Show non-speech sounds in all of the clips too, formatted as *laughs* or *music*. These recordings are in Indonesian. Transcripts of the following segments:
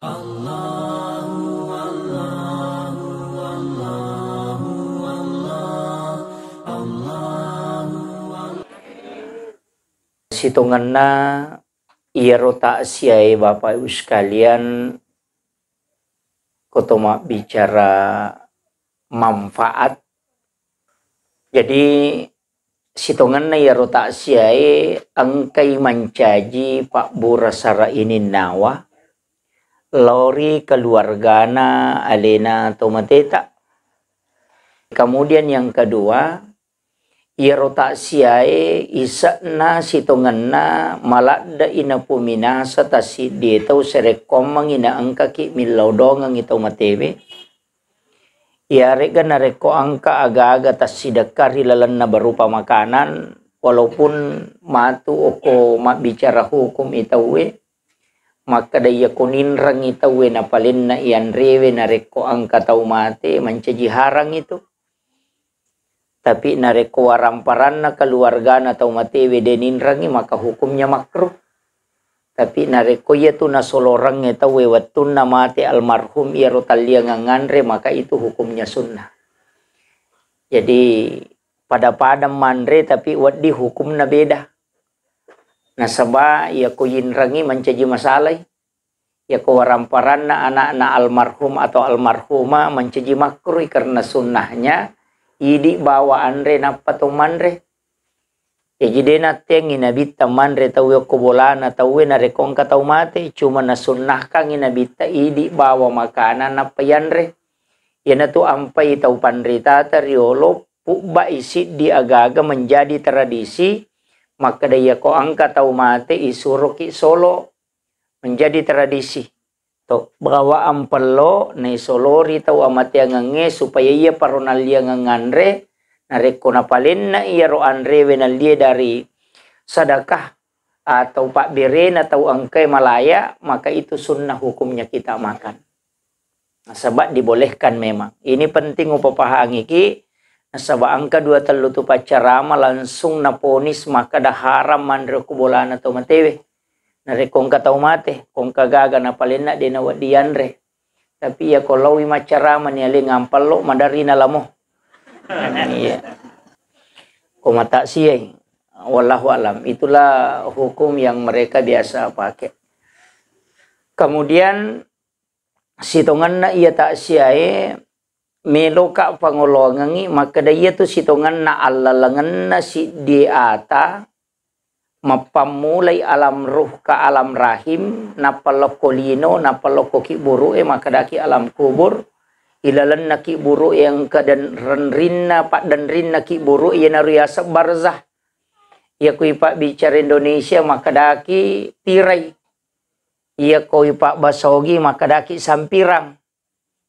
Allahu Allahu Allahu Bapak Ibu sekalian kotoma bicara manfaat jadi sitongan na iya tak taksiai angkai mancaji pak burasara ini nawah lori keluargana alena tomateta. Kemudian yang kedua, irota siae isakna sitonganna malakda ina pumina si dia detau serekom mengina angka ki milaudongang Matewe. matebe. reka na reko angka aga-aga dekari lalanna berupa makanan walaupun matu oko mak bicara hukum itau we maka daya makadaya rang itu wena palin na iyan rewe na reko angka tau mate mancaji harang itu. tapi na reko waramparan na keluarga na wede matewe deninrangi maka hukumnya makro. tapi na reko iya tu na solorang wewat watun na mate almarhum ia rotalia nganganre maka itu hukumnya sunnah jadi pada pada manre tapi wadi hukum na beda Nasaba ya ku yinrangi mencaji masalah. ya ku na anak-anak almarhum atau almarhuma mencaji makruh karena sunnahnya. Idi bawa andre napa tu mandre. Ya na tengi manre tau ya ko bolana tawe na ya rekong tau mate. Cuma na sunnah kangi bita idi bawa makanan payanre ya na tu ampai tau pandrita teriolo ya pukba isi di agaga menjadi tradisi daya ko angka tau mate isuruki solo menjadi tradisi. To bawa ampelo solo isolori tau amati ngange supaya ia paronalia dia nareko na palen na ia ro andre dia dari sadakah atau pak beren atau angkai malaya maka itu sunnah hukumnya kita makan. Nah, sebab dibolehkan memang. Ini penting upapahaang iki nasaba angka dua telu tu pacarama langsung naponis maka dah haram mandre ku bola na matewe na re kongka tau mate kongka gaga na palena de na diandre. tapi ya kalau ima macarama ni ale ngampal lo mandarina lamo *laughs* iya ko mata siye wallahu alam itulah hukum yang mereka biasa pakai kemudian sitongan na ia tak eh meloka pangolongangi maka daya tu sitongan na alalangan na si diata mapamulai alam ruh ka alam rahim na napaloko buru e eh, makadaki alam kubur ilalan na buru yang kadan renrinna pak dan rinna kiburu ia naruyasa barzah ia kui pak bicara Indonesia makadaki tirai ia kui pak basogi makadaki sampirang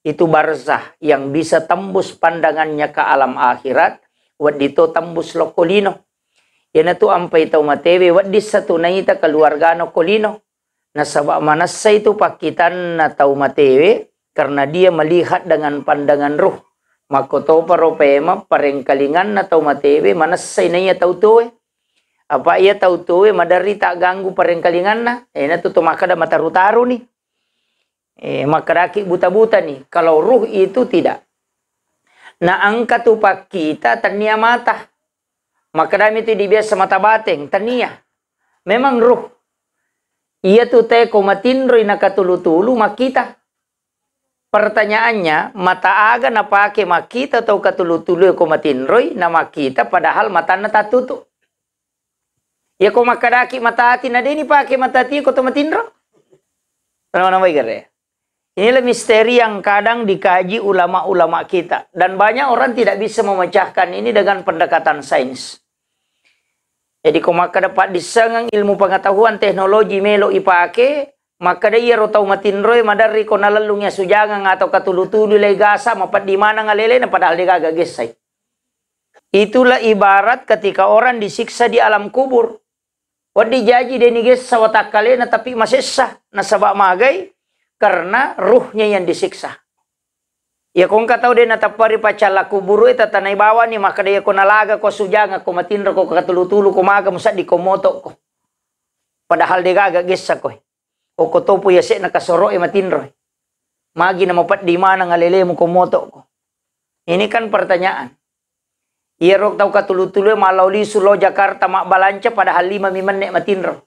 itu barzah yang bisa tembus pandangannya ke alam akhirat wadito tembus lo kolino yana tu ampai tau matewe wadis satu naita keluarga no kolino nah, mana manasa itu pakitan na tau matewe karena dia melihat dengan pandangan ruh makoto paropema parengkalingan na tau matewe manasa naya tau tuwe apa ia tau tuwe madari tak ganggu parengkalingan na yana tu mata mataru taru nih eh, makaraki buta-buta nih. Kalau ruh itu tidak. Na angka tupak kita ternia mata. Makarami itu dibiasa mata bateng, ternia. Memang ruh. Ia tu teko teh na katulu tulu makita. Pertanyaannya, mata aga na pake makita atau katulu-tulu komatinroi na makita padahal mata na tatutu. Ya ko makadaki mata hati na deni pake mata hati ko tomatinro. Ano naman ba ikan Inilah misteri yang kadang dikaji ulama-ulama kita. Dan banyak orang tidak bisa memecahkan ini dengan pendekatan sains. Jadi kalau maka dapat disengang ilmu pengetahuan teknologi melo ipake, maka dia iya rotau matin roi madari kona lelungnya sujangang atau katulutulu lay gasa mapat di mana ngalele na padahal dia gagal gesai. Itulah ibarat ketika orang disiksa di alam kubur. Wadi jaji deni gesa watak kalena tapi masih sah nasabak magai karena ruhnya yang disiksa. Ya kong ka tau dena tapari pacala kuburu itu tanai bawa nih maka dia kau nalaga kau sujang kau matin kau katulu-tulu kau maga musa di ko moto Padahal dia gagak gesa kau. Oh, kau topu ya sih, nakasoro e ya matindro. Magi nama pat di mana ngalele mu ko moto Ini kan pertanyaan. Ia rok tau katulu-tulu ya malau lisu lo Jakarta mak balanca padahal lima miman nek matindro.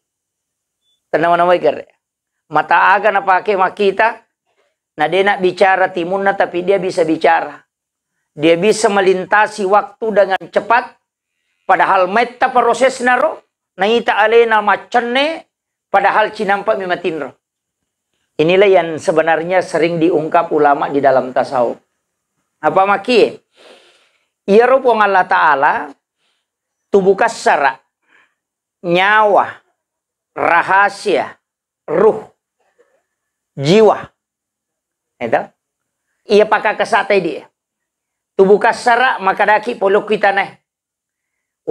Tanawa-nawa ikare mata aga na pake makita na dia nak bicara timunna tapi dia bisa bicara. Dia bisa melintasi waktu dengan cepat padahal meta proses naro naita alena macenne padahal mimatin mimatinro. Inilah yang sebenarnya sering diungkap ulama di dalam tasawuf. Apa maki? Ia rupung Allah Ta'ala tubuh kasara, nyawa, rahasia, ruh, jiwa. Itu. Ia pakai kesatai dia. Tubuh kasara maka daki polo kita nih,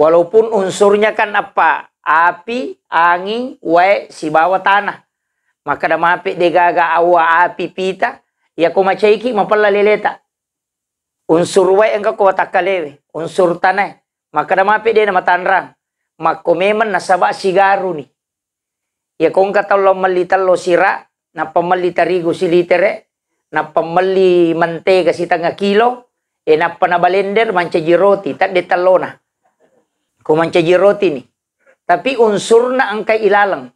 Walaupun unsurnya kan apa? Api, angin, wae, si bawah tanah. Maka dah mape dia gaga awa api pita. Ia ko macaiki mapala leleta. Unsur wae engkau ko takalewe. Unsur tanah. Maka dah mape dia nama tanrang. Maka memang nasabak sigaru ni. Ia ko engkau tau lo melita lo sirak pamali tarigo si litere, pamali mentega si tanga kilo, e na balender mancaji roti, tak detalona. Ko mancaji roti ni. Tapi unsur na kay ilalang.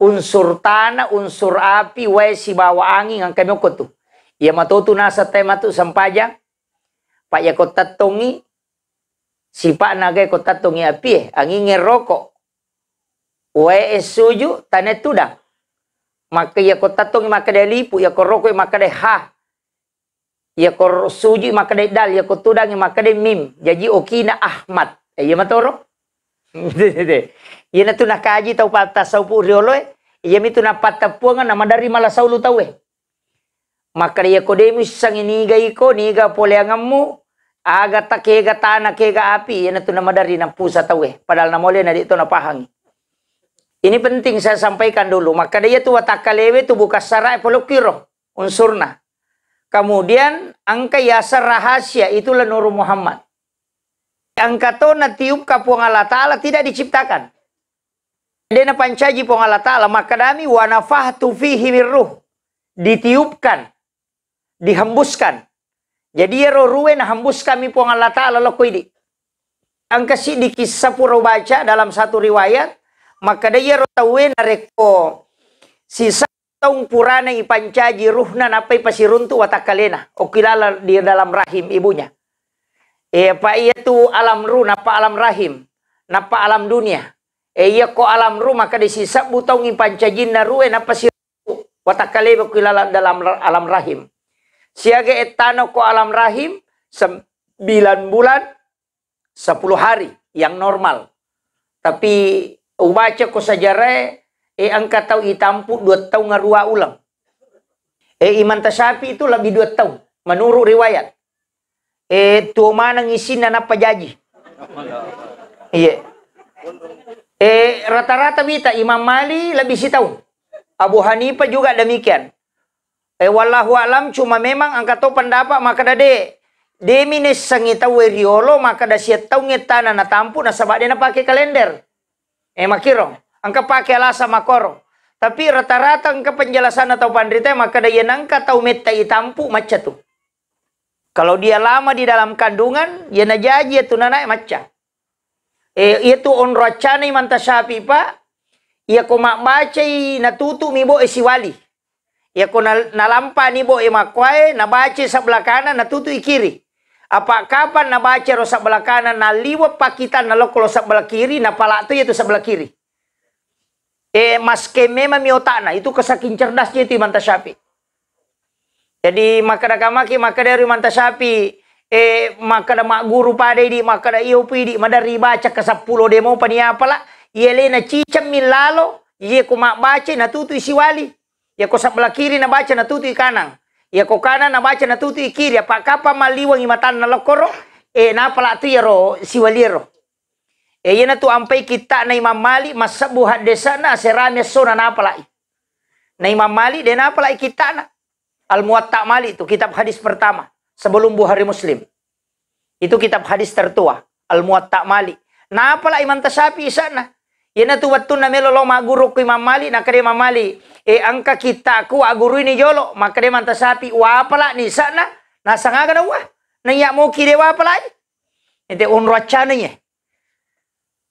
Unsur tanah, unsur api, wae si bawa angin angkai moko tu. Ia na nasa tema tu sampaja. Pak ya kota tongi. Si pak naga kota tongi api eh. Angin ngerokok. Wae suju tane tudang maka ia ko tatong maka dai lipu ia ko roko maka dai ha ia ko suji maka dai dal ia ko tudang maka dai mim jadi okina ahmad eh, ia matoro *laughs* ia na nak kaji tau patah sau pu riolo ia mi tunah patah puangan nama dari malah tau eh maka ia ko demi sang niga iko niga poleangamu aga takega tanah kega api ia na nama madari na pusa tau eh padahal na mole na dito na pahangi ini penting saya sampaikan dulu. Maka dia tu watakalewe tu buka sarai unsur unsurna. Kemudian angka yasa rahasia itulah Nur Muhammad. Angka na tiup kapuang Allah Ta'ala tidak diciptakan. Dena pancaji puang Allah Ta'ala. Maka dami wanafah tufihi mirruh. Ditiupkan. Dihembuskan. Jadi ya ruwe hembus kami puang Allah Ta'ala lo Angka si dikisah pura baca dalam satu riwayat maka daya rotawe nareko sisa taung purana ipancaji ruhnan apa runtu watakalena okilala di dalam rahim ibunya e pa iya tu alam ru napa alam rahim napa alam dunia e iya ko alam ru maka di sisa butong ipancaji narue eh, napa siruntu watakalena okilala dalam alam rahim siaga etano ko alam rahim sembilan bulan sepuluh hari yang normal tapi ubaca ko sejarah, eh angka tau itampu dua tau ngarua ulang. Eh iman tasapi itu lebih dua tau, Menurut riwayat. Eh tuoma mana ngisi nana pajaji. Iya. Eh rata-rata bita Imam Mali lebih si tahun. Abu Hanifa juga demikian. Eh wallahu alam cuma memang angkatau pendapat maka dade. Demi ne sangita weriolo maka da tau ngetana na tampu na sabade na pakai kalender emakiro eh, angka pakai alasa makoro tapi rata-rata angka penjelasan atau pandrita maka daya nangka tau meta itampu macet tu kalau dia lama di dalam kandungan ya aja ya tu nanai macet. eh itu iya on racane mantas sapi pa ia ko baca na tutu mibo bo e wali. ia ko na, nalampa ni bo e na baca sebelah kanan na tutu i apa kapan na baca ro sebelah kanan na liwa pakitan na lokol sebelah kiri na palak tu itu sebelah kiri. Eh mas memang mi na itu kesakin cerdasnya itu mantas sapi Jadi maka da kamaki maka dari mantas Tasyafi eh maka da mak guru pada di maka da e di pidi madari baca ke 10 demo pania pala yelena cicam mi lalo ku mak baca na tutu isi wali. Ya ku sebelah kiri na baca na tutu kanan ya yakokana na macha na tutu ikiria pakapa maliwang imatan na lokoro e eh, na pala tu yaro siwaliero ya e eh, yana tu ampai kita na masa masabu desa na serame sona na pala na mali de na pala kita na al muwatta mali itu kitab hadis pertama sebelum buhari Muslim itu kitab hadis tertua al muwatta mali na pala imam tasapi sana tu waktu na melo lo maguru ku Imam Malik na kare Imam Malik. E angka kita ku aguru ini jolo makade manta sapi wa pala ni sana na sanga kana wa. Na ya mo kire wa pala. Ente Ente unro ye.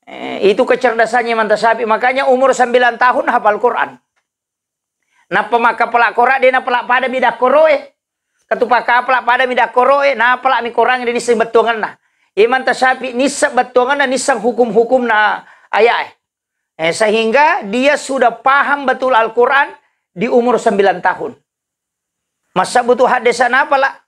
Eh, itu kecerdasannya manta sapi. Makanya umur 9 tahun hafal Quran. Na pemaka pelak korak dia na pelak pada bidak koroe. Ketupaka pala pada midak koroe. Napa pelak mi korang ini sebetongan nah. Iman tasapi nisab na ni nisang hukum-hukum na ayah. Eh, sehingga dia sudah paham betul Al-Quran di umur 9 tahun. Masa butuh hadisan apalah?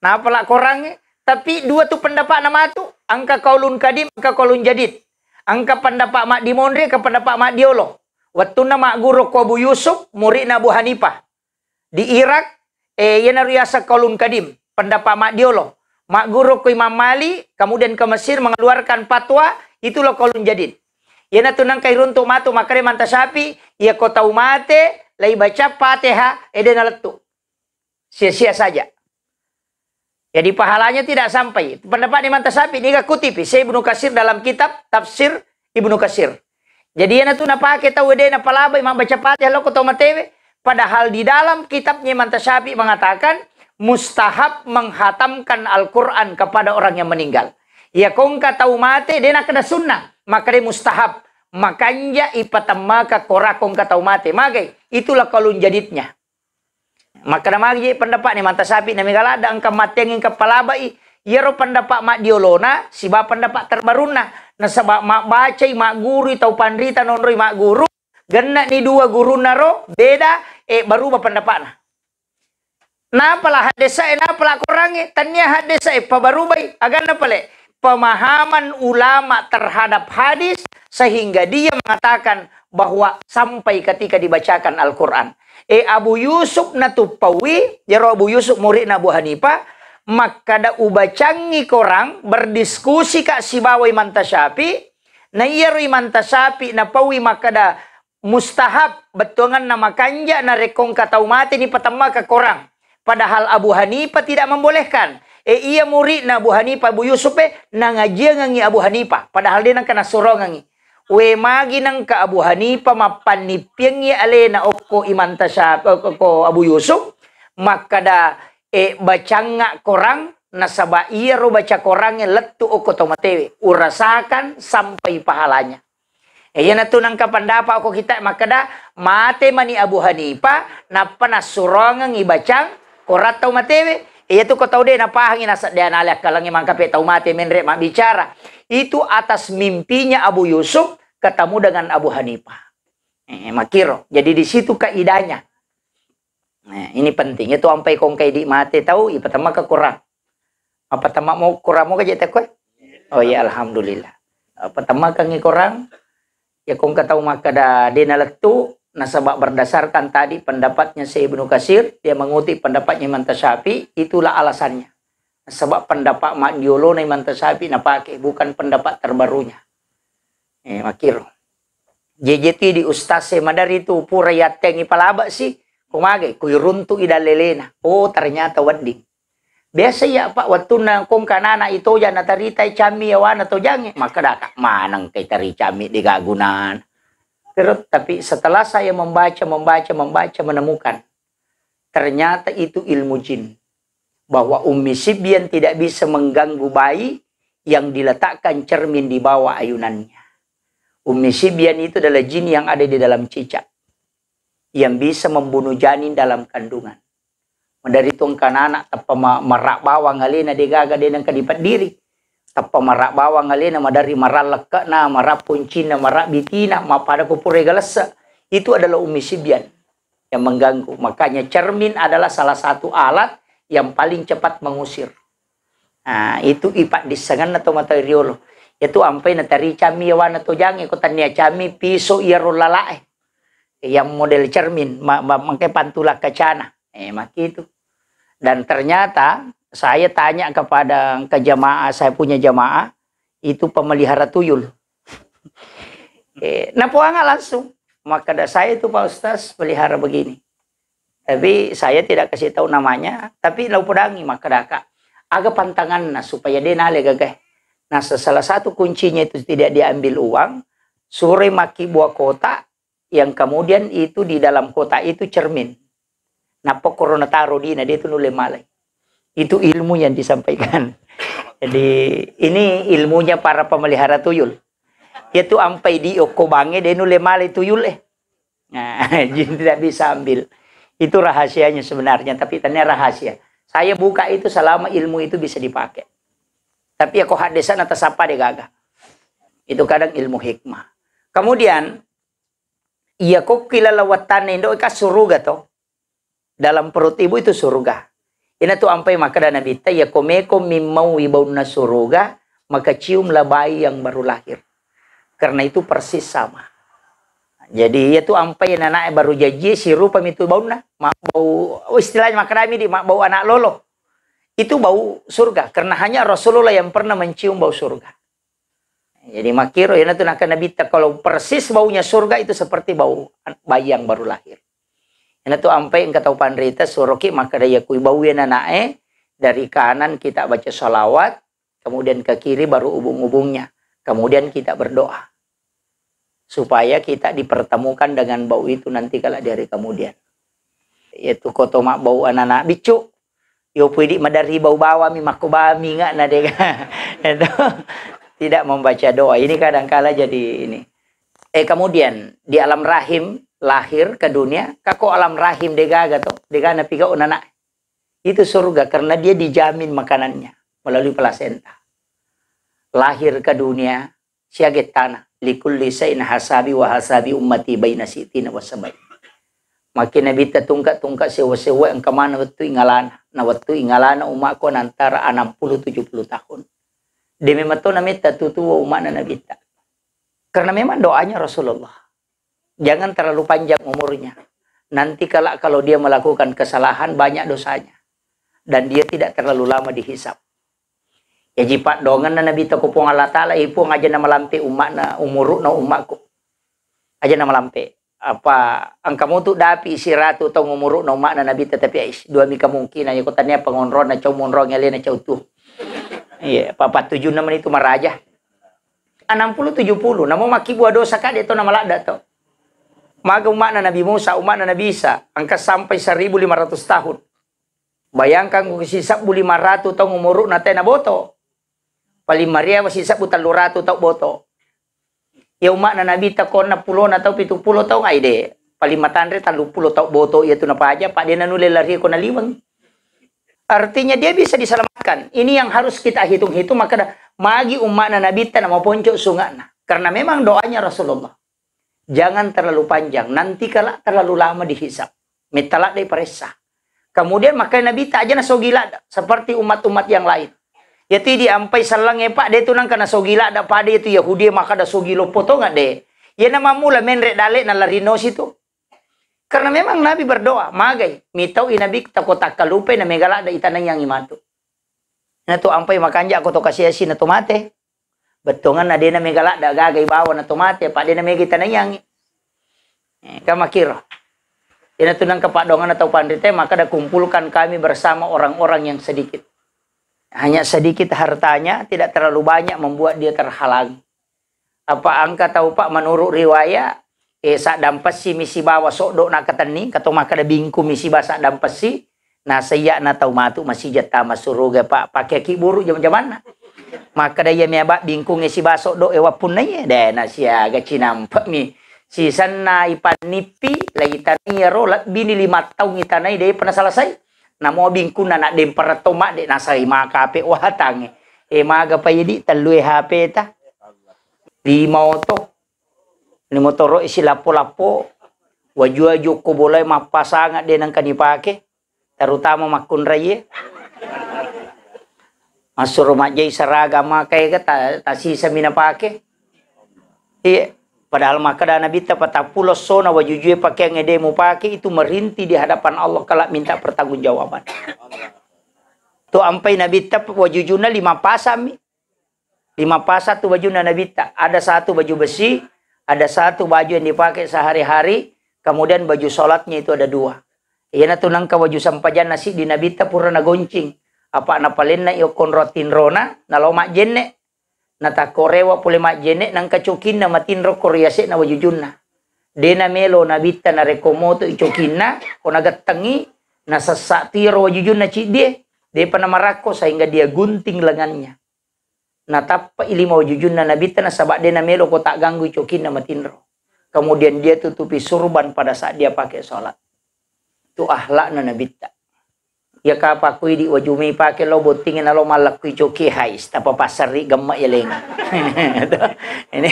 Nah apalah korangnya? Tapi dua tu pendapat nama tu. Angka kaulun kadim, angka kaulun jadid. Angka pendapat mak di mondri ke pendapat mak di Allah. Waktu nama guru Kobu Yusuf, murid Nabu Hanifah. Di Irak, eh, yana riasa kaulun kadim. Pendapat mak di Allah. Mak guru ke Imam Mali, kemudian ke Mesir mengeluarkan fatwa, itulah kaulun jadid. Iya tunang ನಂಕ ಇರುಂತು matu makare manta sapi, ia tahu mate lai baca pateha, eden iya letu. Sia-sia saja. Jadi pahalanya tidak sampai. Pendapat manta sapi, ini gak kutipi Saya Ibnu Kasir dalam kitab tafsir Ibnu Kasir. Jadi iya na itu napa kita ede napa palaba Imam baca pateha lo tahu matewe. Padahal di dalam kitabnya manta sapi mengatakan mustahab menghatamkan Al-Quran kepada orang yang meninggal. Ya kongka tahu mate, dia nak kena sunnah. Makanya mustahab makanya ipatama ka korakong katau mate magay itulah kalun jaditnya maka namagi pendapat ni manta sapi na migalada kepala bayi. kapalabai ro pendapat mak diolona bapak pendapat terbaruna na mak baca, mak guru tau pandrita nonroi mak guru Genak ni dua guru naro beda eh baru pendapat na. Napalah hadesa eh napalah korangi tanya hadesa eh pabaru bayi. agan napale pemahaman ulama terhadap hadis sehingga dia mengatakan bahwa sampai ketika dibacakan Al-Quran. E Abu Yusuf natupawi, ya Abu Yusuf murid Abu Hanifah, maka ada ubacangi korang berdiskusi kak si bawai mantasyapi, na iyarui mantasyapi na pawi maka ada mustahab betongan nama kanja na rekong katau mati ni pertama ke korang. Padahal Abu Hanifah tidak membolehkan. E eh, ia murid na Abu Hanifa Abu Yusuf eh nangajia ngangi Abu Hanifa. Padahal dia nang kena suro ngangi. We magi nang ka Abu Hanifa mapanipiang ya ale na oko imanta siya ko, ko Abu Yusuf. Makada e eh, bacanga korang na sabah iya ro baca korangnya letu oko tomatewe. Urasakan sampai pahalanya. E iya na tu tunang kapandapa ako kita makada mate mani Abu Hanifa na panasurongang bacang. korat tau matewe Iya tu kau tahu deh napa angin nasak dia nalah kalau ngi kape tahu mati menrek mak bicara. Itu atas mimpinya Abu Yusuf ketemu dengan Abu Hanifah. Eh, makiro. Jadi di situ kaidahnya. Nah, ini penting. Itu sampai kongkai di mati tahu ia pertama ke kurang. Apa pertama mau kurang mau kerja takut? Oh ya alhamdulillah. Apa pertama kangi kurang? Ya kong kata maka ada dia nalak tuh Nah sebab berdasarkan tadi pendapatnya Syekh Ibnu Kasir, dia mengutip pendapatnya Imam Tasyafi, itulah alasannya. Nah, sebab pendapat Mak na Imam Tasyafi nah pakai, bukan pendapat terbarunya. Eh, makir. JJT di Ustaz Madari itu pura yatengi palabak sih. Kumage, kuyuruntu ida lelena. Oh ternyata wedding. Biasa ya pak waktu na kong kanana itu ya na taritai cami ya wan atau jange. Maka dah kak manang kai tari cami di kagunan. Terus, tapi setelah saya membaca, membaca, membaca, menemukan. Ternyata itu ilmu jin. Bahwa Ummi Sibian tidak bisa mengganggu bayi yang diletakkan cermin di bawah ayunannya. Ummi Sibian itu adalah jin yang ada di dalam cicak. Yang bisa membunuh janin dalam kandungan. Dari anak, apa merak bawang, halina, digaga, dengan kedipat diri Tapa marak bawang alena madari marak lekakna, marak puncina, marak bitina, pada kupure galasa. Itu adalah umi sibian yang mengganggu. Makanya cermin adalah salah satu alat yang paling cepat mengusir. Nah, itu ipak disengan atau material. Itu ampai natari cami wan atau jangan ikutannya cami piso iarulala eh. Yang model cermin, makai pantulah kacana. Eh, maki itu. Dan ternyata saya tanya kepada ke jamaah, saya punya jamaah, itu pemelihara tuyul. *laughs* eh, nah langsung. Maka saya itu Pak Ustaz pelihara begini. Tapi saya tidak kasih tahu namanya, tapi lau pedangi maka daka. Agak pantangan nah, supaya dia nale gagah. Nah salah satu kuncinya itu tidak diambil uang, sore maki buah kota, yang kemudian itu di dalam kota itu cermin. Nah, korona taruh di nah, dia itu nulis malai. Itu ilmu yang disampaikan. *laughs* Jadi ini ilmunya para pemelihara tuyul. Itu ya ampai di okobange denu lemale tuyul eh. Nah, *laughs* jadi tidak bisa ambil. Itu rahasianya sebenarnya, tapi ternyata rahasia. Saya buka itu selama ilmu itu bisa dipakai. Tapi ya kok hadesan atas apa dia gagah. Itu kadang ilmu hikmah. Kemudian, iya kok kila lawatan indo ika surga toh. Dalam perut ibu itu surga. Ina tu ampai makada Nabi ta yakumekum mimman wibawna suruga maka cium bayi yang baru lahir. Karena itu persis sama. Jadi ia tu ampai anak baru jaji sirup pamitu bauna, mak bau oh, istilahnya makrami di mak bau anak lolo. Itu bau surga karena hanya Rasulullah yang pernah mencium bau surga. Jadi makiro ya tu nabi ta kalau persis baunya surga itu seperti bau bayi yang baru lahir. Ina tu ampai engkau tahu pandrita suroki maka daya yang anak eh. dari kanan kita baca sholawat, kemudian ke kiri baru ubung-ubungnya. Kemudian kita berdoa. Supaya kita dipertemukan dengan bau itu nanti kalau dari kemudian. Yaitu kotoma bau anak-anak bicu. Yo pidi madari bau bawa mi makubami nggak nadega. *laughs* itu tidak membaca doa. Ini kadangkala jadi ini. Eh kemudian di alam rahim lahir ke dunia kaku alam rahim dega gato dega napiga onana itu surga karena dia dijamin makanannya melalui plasenta lahir ke dunia siaget tanah lisa in hasabi wa hasabi ummati baina sitin wa sabai Makin Nabi tungkat-tungkat sewa-sewa yang kemana waktu ingalana. na waktu ingalana umakku antara 60-70 tahun. Demi matu namita tetutu umat Nabi Karena memang doanya Rasulullah. Jangan terlalu panjang umurnya. Nanti kalau kalau dia melakukan kesalahan banyak dosanya dan dia tidak terlalu lama dihisap. Ya jipat dongan na nabi tekupung Allah Ta'ala ipung aja nama lampe umat na umuru na umatku. Aja nama lampe. Apa angkamu tu dapi isi ratu tong umuru na umat na nabi tetapi ais. Ya dua mika mungkin na ikutannya pengonron na cau monron ngeli na cau iya, tu. Iya, papa tujuh nama itu maraja. tujuh puluh, namun maki buah dosa dia to nama lada tu maka umat Nabi Musa, umat Nabi Isa, angka sampai 1500 tahun. Bayangkan ku sisa bu tahun tong umur na tena boto. Paling Maria sisa bu 300 boto. Ya na Nabi takon na pulo na tau pitu pulo tau ngai de. Paling matandre talu pulo tau boto ya tu na aja pak dia nule lari kon na Artinya dia bisa diselamatkan. Ini yang harus kita hitung-hitung maka magi na Nabi tena mau poncok sungana. Karena memang doanya Rasulullah jangan terlalu panjang. Nanti kalau terlalu lama dihisap. metalak dari peresa. Kemudian makanya Nabi tak aja naso gila seperti umat-umat yang lain. Yaitu di ampai pak dia tu nang kena so gila dak pada itu Yahudi maka ada so gilo potong nggak deh. Ya nama mula menrek dalek nalarinos itu. Karena memang Nabi berdoa, magai mitau inabi takotak kalupe na megala ada itanang yang imatu. Nah na tu ampai makanja aku to kasih asin na mate betongan ada yang namanya may galak da gagay bawa na tomate pa ada yang namanya kita na yang eh, kamakiro inatunang dongan atau pandite maka dah kumpulkan kami bersama orang-orang yang sedikit hanya sedikit hartanya tidak terlalu banyak membuat dia terhalang. apa angka tahu pak menurut riwayat eh sak dampesi misi bawa sok dok nak keteni kata maka ada bingku misi basa dampesi nah sejak na tahu matu masih jatah masuruga pak pakai kiburu jaman-jaman maka daya mebak bingkung si baso do ewa punai de na sia cina cinampa mi si ipan nipi lagi tani ro ya, rolat bini lima tahun kita naik deh pernah selesai na bingkung na nak dempar toma de nasai maka ape wah tangi e eh, maga payidi ya, telu HP ta lima oto ni motor isi lapo-lapo wajua joko boleh mapasangat de nang dipake terutama makun raya Masuk rumah jai ke kayak ta tasi mina pake. Iya. Padahal maka dah Nabi patah pulos sona wajujue pakai yang dia mau pakai itu merinti di hadapan Allah kalau minta pertanggungjawaban. Tu ampai Nabi tap juna lima pasam. Lima pasat tu baju Nabi tak. Ada satu baju besi, ada satu baju yang dipakai sehari-hari, kemudian baju sholatnya itu ada dua. Iya tunang ka baju sampajan nasi di Nabi na goncing apa na palenna rotin rona na lomak mak jenne na takorewa pole mak jenne nang kacokin na Korea se na wajujunna dena melo na bitta na rekomoto icukinna ko nagatangi na tiro wajujunna die de pa marako sehingga dia gunting lengannya na tappa ilima wajujunna na bitta na sabak dena melo ko tak ganggu matin ro kemudian dia tutupi surban pada saat dia pakai salat itu ahlakna na bitta ya ka kuy di wajumi pakai lo botingin lo malak joki hais tapa pasar di gemak ya leng, *laughs* ini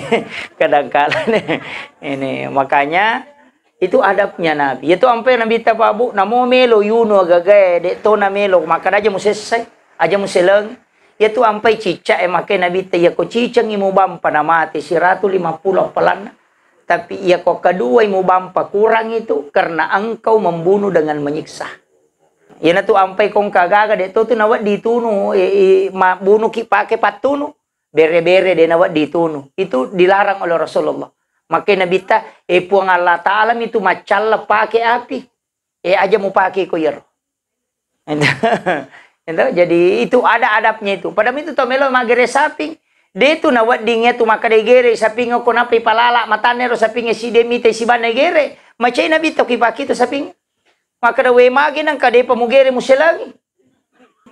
kadangkala -kadang, ini makanya itu adabnya nabi itu sampai nabi tapabu namo melo yuno gagae de to na melo makan aja musesay aja museleng itu sampai cica eh nabi ya ko cicang imu bampa na mati si lima puluh pelan tapi ia ya kok kedua imu bampa kurang itu karena engkau membunuh dengan menyiksa yana tu ampai kong kagaga de to tu nawat ditunu e, e, ma bunu ki pake patunu bere-bere de nawat ditunu itu dilarang oleh Rasulullah Maka Nabi ta e puang Allah Ta'ala itu macalla pake api. E aja mau pake koyer. *laughs* Entah, jadi itu ada adabnya itu. Pada itu to melo magere sapi. De tu nawat dingnya tu maka de gere sapi ngoko napi palala matane ro sapi ngesi demi te si bana gere. macai Nabi to kipaki tu sapi Makada wemagi nang kade pamugere mo lagi.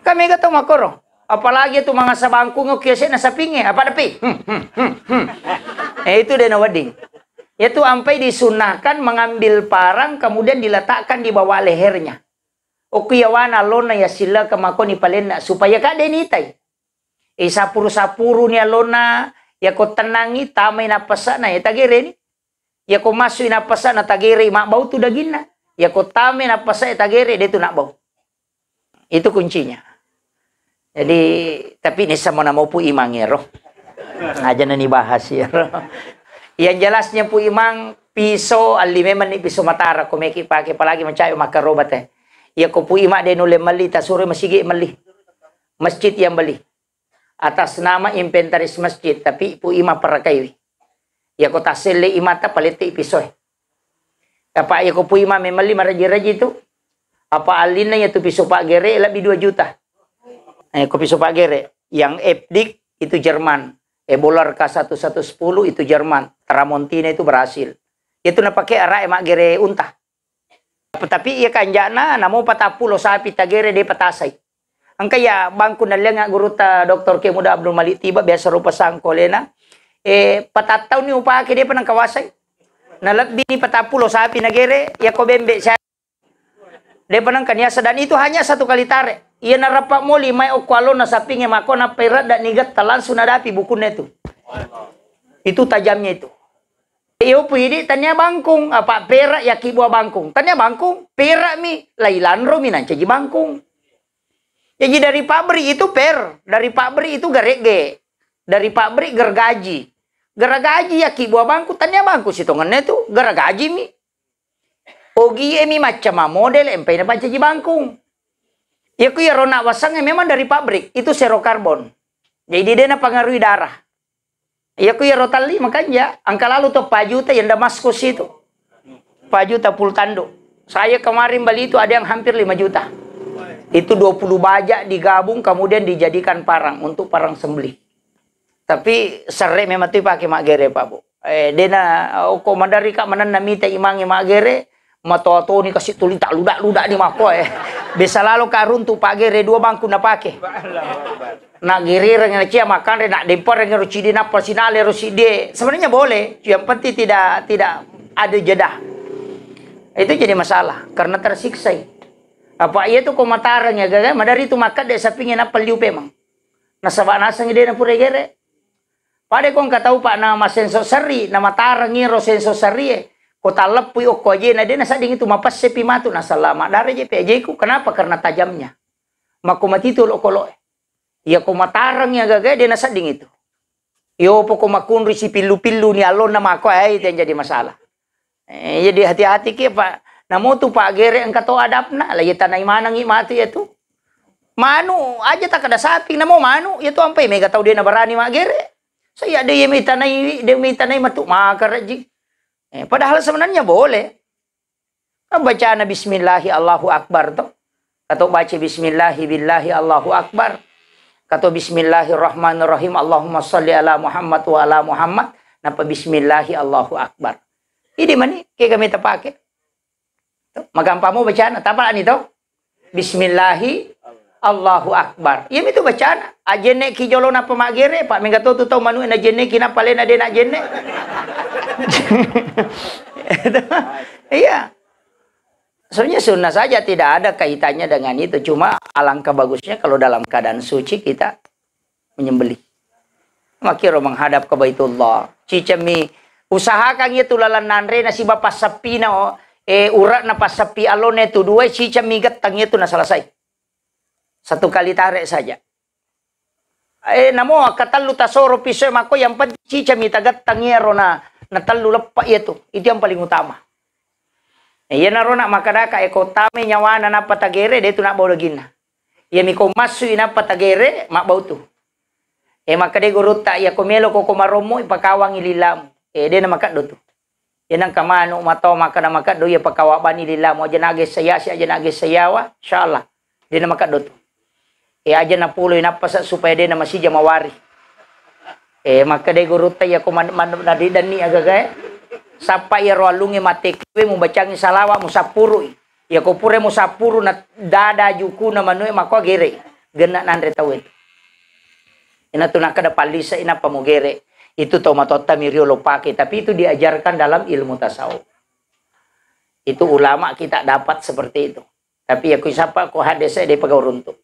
Kami tahu makoro. Apalagi tu mga sa bangko ng kiyase na sa pingi. Apadapi. Hmm, hmm, hmm, hmm. Eh, itu nawading. Yaitu sampai disunahkan mengambil parang kemudian diletakkan di bawah lehernya. Okuyawan lona ya sila kemako ni palena supaya kada nitay. Eh sapuru-sapuru ni alona ya ko tenangi tamai napasa na ya tagire ni. Ya ko masukin napasa na tagire mak bau tu na Ya kutamin apa saya tagiri dia tu nak bau. Itu kuncinya. Jadi tapi ini sama nama pu imang ya roh. Aja nah, nani bahas ya roh. Yang jelasnya pu imang pisau ali memang ni piso matara ko meki pakai apalagi mencai maka robat eh. Ya ko pu imak dia nule meli tak suruh masjid meli. Masjid yang beli. Atas nama inventaris masjid tapi pu imak perakai. Ya ko tasile imata paliti piso eh. Apa ya ko puima may mali maraji-raji tu. Apa alina ya tu piso pak gere lebih 2 juta. Eh ko piso pak gere. Yang Epdik itu Jerman. Ebola K1110 itu Jerman. Tramontina itu Brasil. Itu na pakai ara emak gere unta. Tapi ia kanjana namo patapulo sapi tagere de petasai angka ya bangku na lang guru ta doktor Kemuda Abdul Malik tiba biasa rupa sangkolena eh Eh tahun ni upah kiri panang kawasai lebih ni patapulo sapi ya yako bembe siya. Dia penangkan, ya dan itu hanya satu kali tarik. Iya narapak moli mai okwalo na sapi nge mako na perat dan nigat talan sunadapi bukun itu. Itu tajamnya itu. Iyo ini tanya bangkung apa ah, perak ya buah bangkung. Tanya bangkung perak mi lailan romi mi nanti bangkung. Jadi ya, dari pabrik itu per, dari pabrik itu garege. Dari pabrik gergaji gara gaji ya ki buah bangku tanya bangku si tongannya tuh gara gaji mi ogi emi macam model empai napa jadi bangku ya ku ya rona wasangnya memang dari pabrik itu karbon jadi dia na pengaruhi darah ya ku ya rotali makanya angka lalu tuh pajuta yang damaskus itu pajuta pul pultando saya kemarin beli itu ada yang hampir 5 juta itu 20 bajak digabung kemudian dijadikan parang untuk parang sembelih tapi sare memang tipe pakai magere, pak bu eh dena oh komandari kak mana nami te imangi magere matoto ni kasih tulis tak ludak ludak di mako eh bisa lalu karun tu pak gere dua bangku nak pakai nak giri rengen cia makan nak dempor rengen ruci di nak sinale ruci di sebenarnya boleh yang penting tidak tidak ada jeda. itu jadi masalah karena tersiksa apa iya tu komentarnya gagal madari tu makan dek sapingin apa liu pemang nasabah nasang dia na pura gere pada kong katau pa nama senso seri, nama tarangi ro senso seri Kota eh. lepuy o oh, koje na dia nasa itu mapas sepi matu na salama. Dari je pe ku kenapa? Karena tajamnya. Makumatitul o kolo eh. Iya ko matarangi ya dia nasa ding itu. Iyo ya, po ko makunri si pilu-pilu ni alon na eh itu yang jadi masalah. Eh, jadi hati-hati ke pak. Namo tu pak gere engka to adap na. Lagi ya, tanay ngi matu ya tu. Manu aja tak ada sapi namo manu. Ya tu ampe mega tau dia na mak gere. Saya ada yang minta naik, dia naik matuk makar aja. Eh, padahal sebenarnya boleh. Kan bacaan bismillahi Allahu Akbar tuh. Kata baca bismillahi billahi Allahu Akbar. Kata bismillahirrahmanirrahim Allahumma salli ala Muhammad wa ala Muhammad. Napa bismillahi Allahu Akbar. Ini mana kayak kami terpakai. Maka ampamu bacaan apa ini tuh? Bismillahi Allahu Akbar. Ia itu bacaan. Ajene ki jolo na pemagere pak Mingga tu tau manu na paling ki na de na *laughs* Iya. Sebenarnya sunnah saja tidak ada kaitannya dengan itu. Cuma alangkah bagusnya kalau dalam keadaan suci kita menyembelih. Makiro menghadap ke Baitullah. Cicemi usahakan itu ya lalan nanre nasi bapak sepi na oh. eh urat napa pas sepi alone tu dua cicemi getang itu ya na selesai. Satu kali tarik saja. Eh namo lu tasoro piso mako yang penting cica mitagat tangiero iya, na natallu lepak itu. Iya, itu yang paling utama. Eh, iya na rona makadaka eko tame nyawa na patagere de tu nak bawa legina. Iya miko masu ina patagere mak bau tu. E eh, makade tak iya komelo koko maromo ipakawang iya, ililam. E eh, de na makad do tu. Yanang kamano mato maka na do ya pakawapan ililam. lila mo saya si saya sayawa insyaallah dia na maka tu e aja na puloy napasa supaya dia nama si jamawari e eh, maka dia guru tay ya, aku man, man, nadi dan ni agagay eh. sapa ya roalungi mati mu bacangi salawa sapuru? ya ko pure sapuru na dada juku na manuwe mako gere gena nandre tawin ina tunaka da palisa ina gere itu matota mirio pake tapi itu diajarkan dalam ilmu tasawuf itu ulama kita dapat seperti itu tapi ya ku siapa ku hadis saya dia pegaw runtuh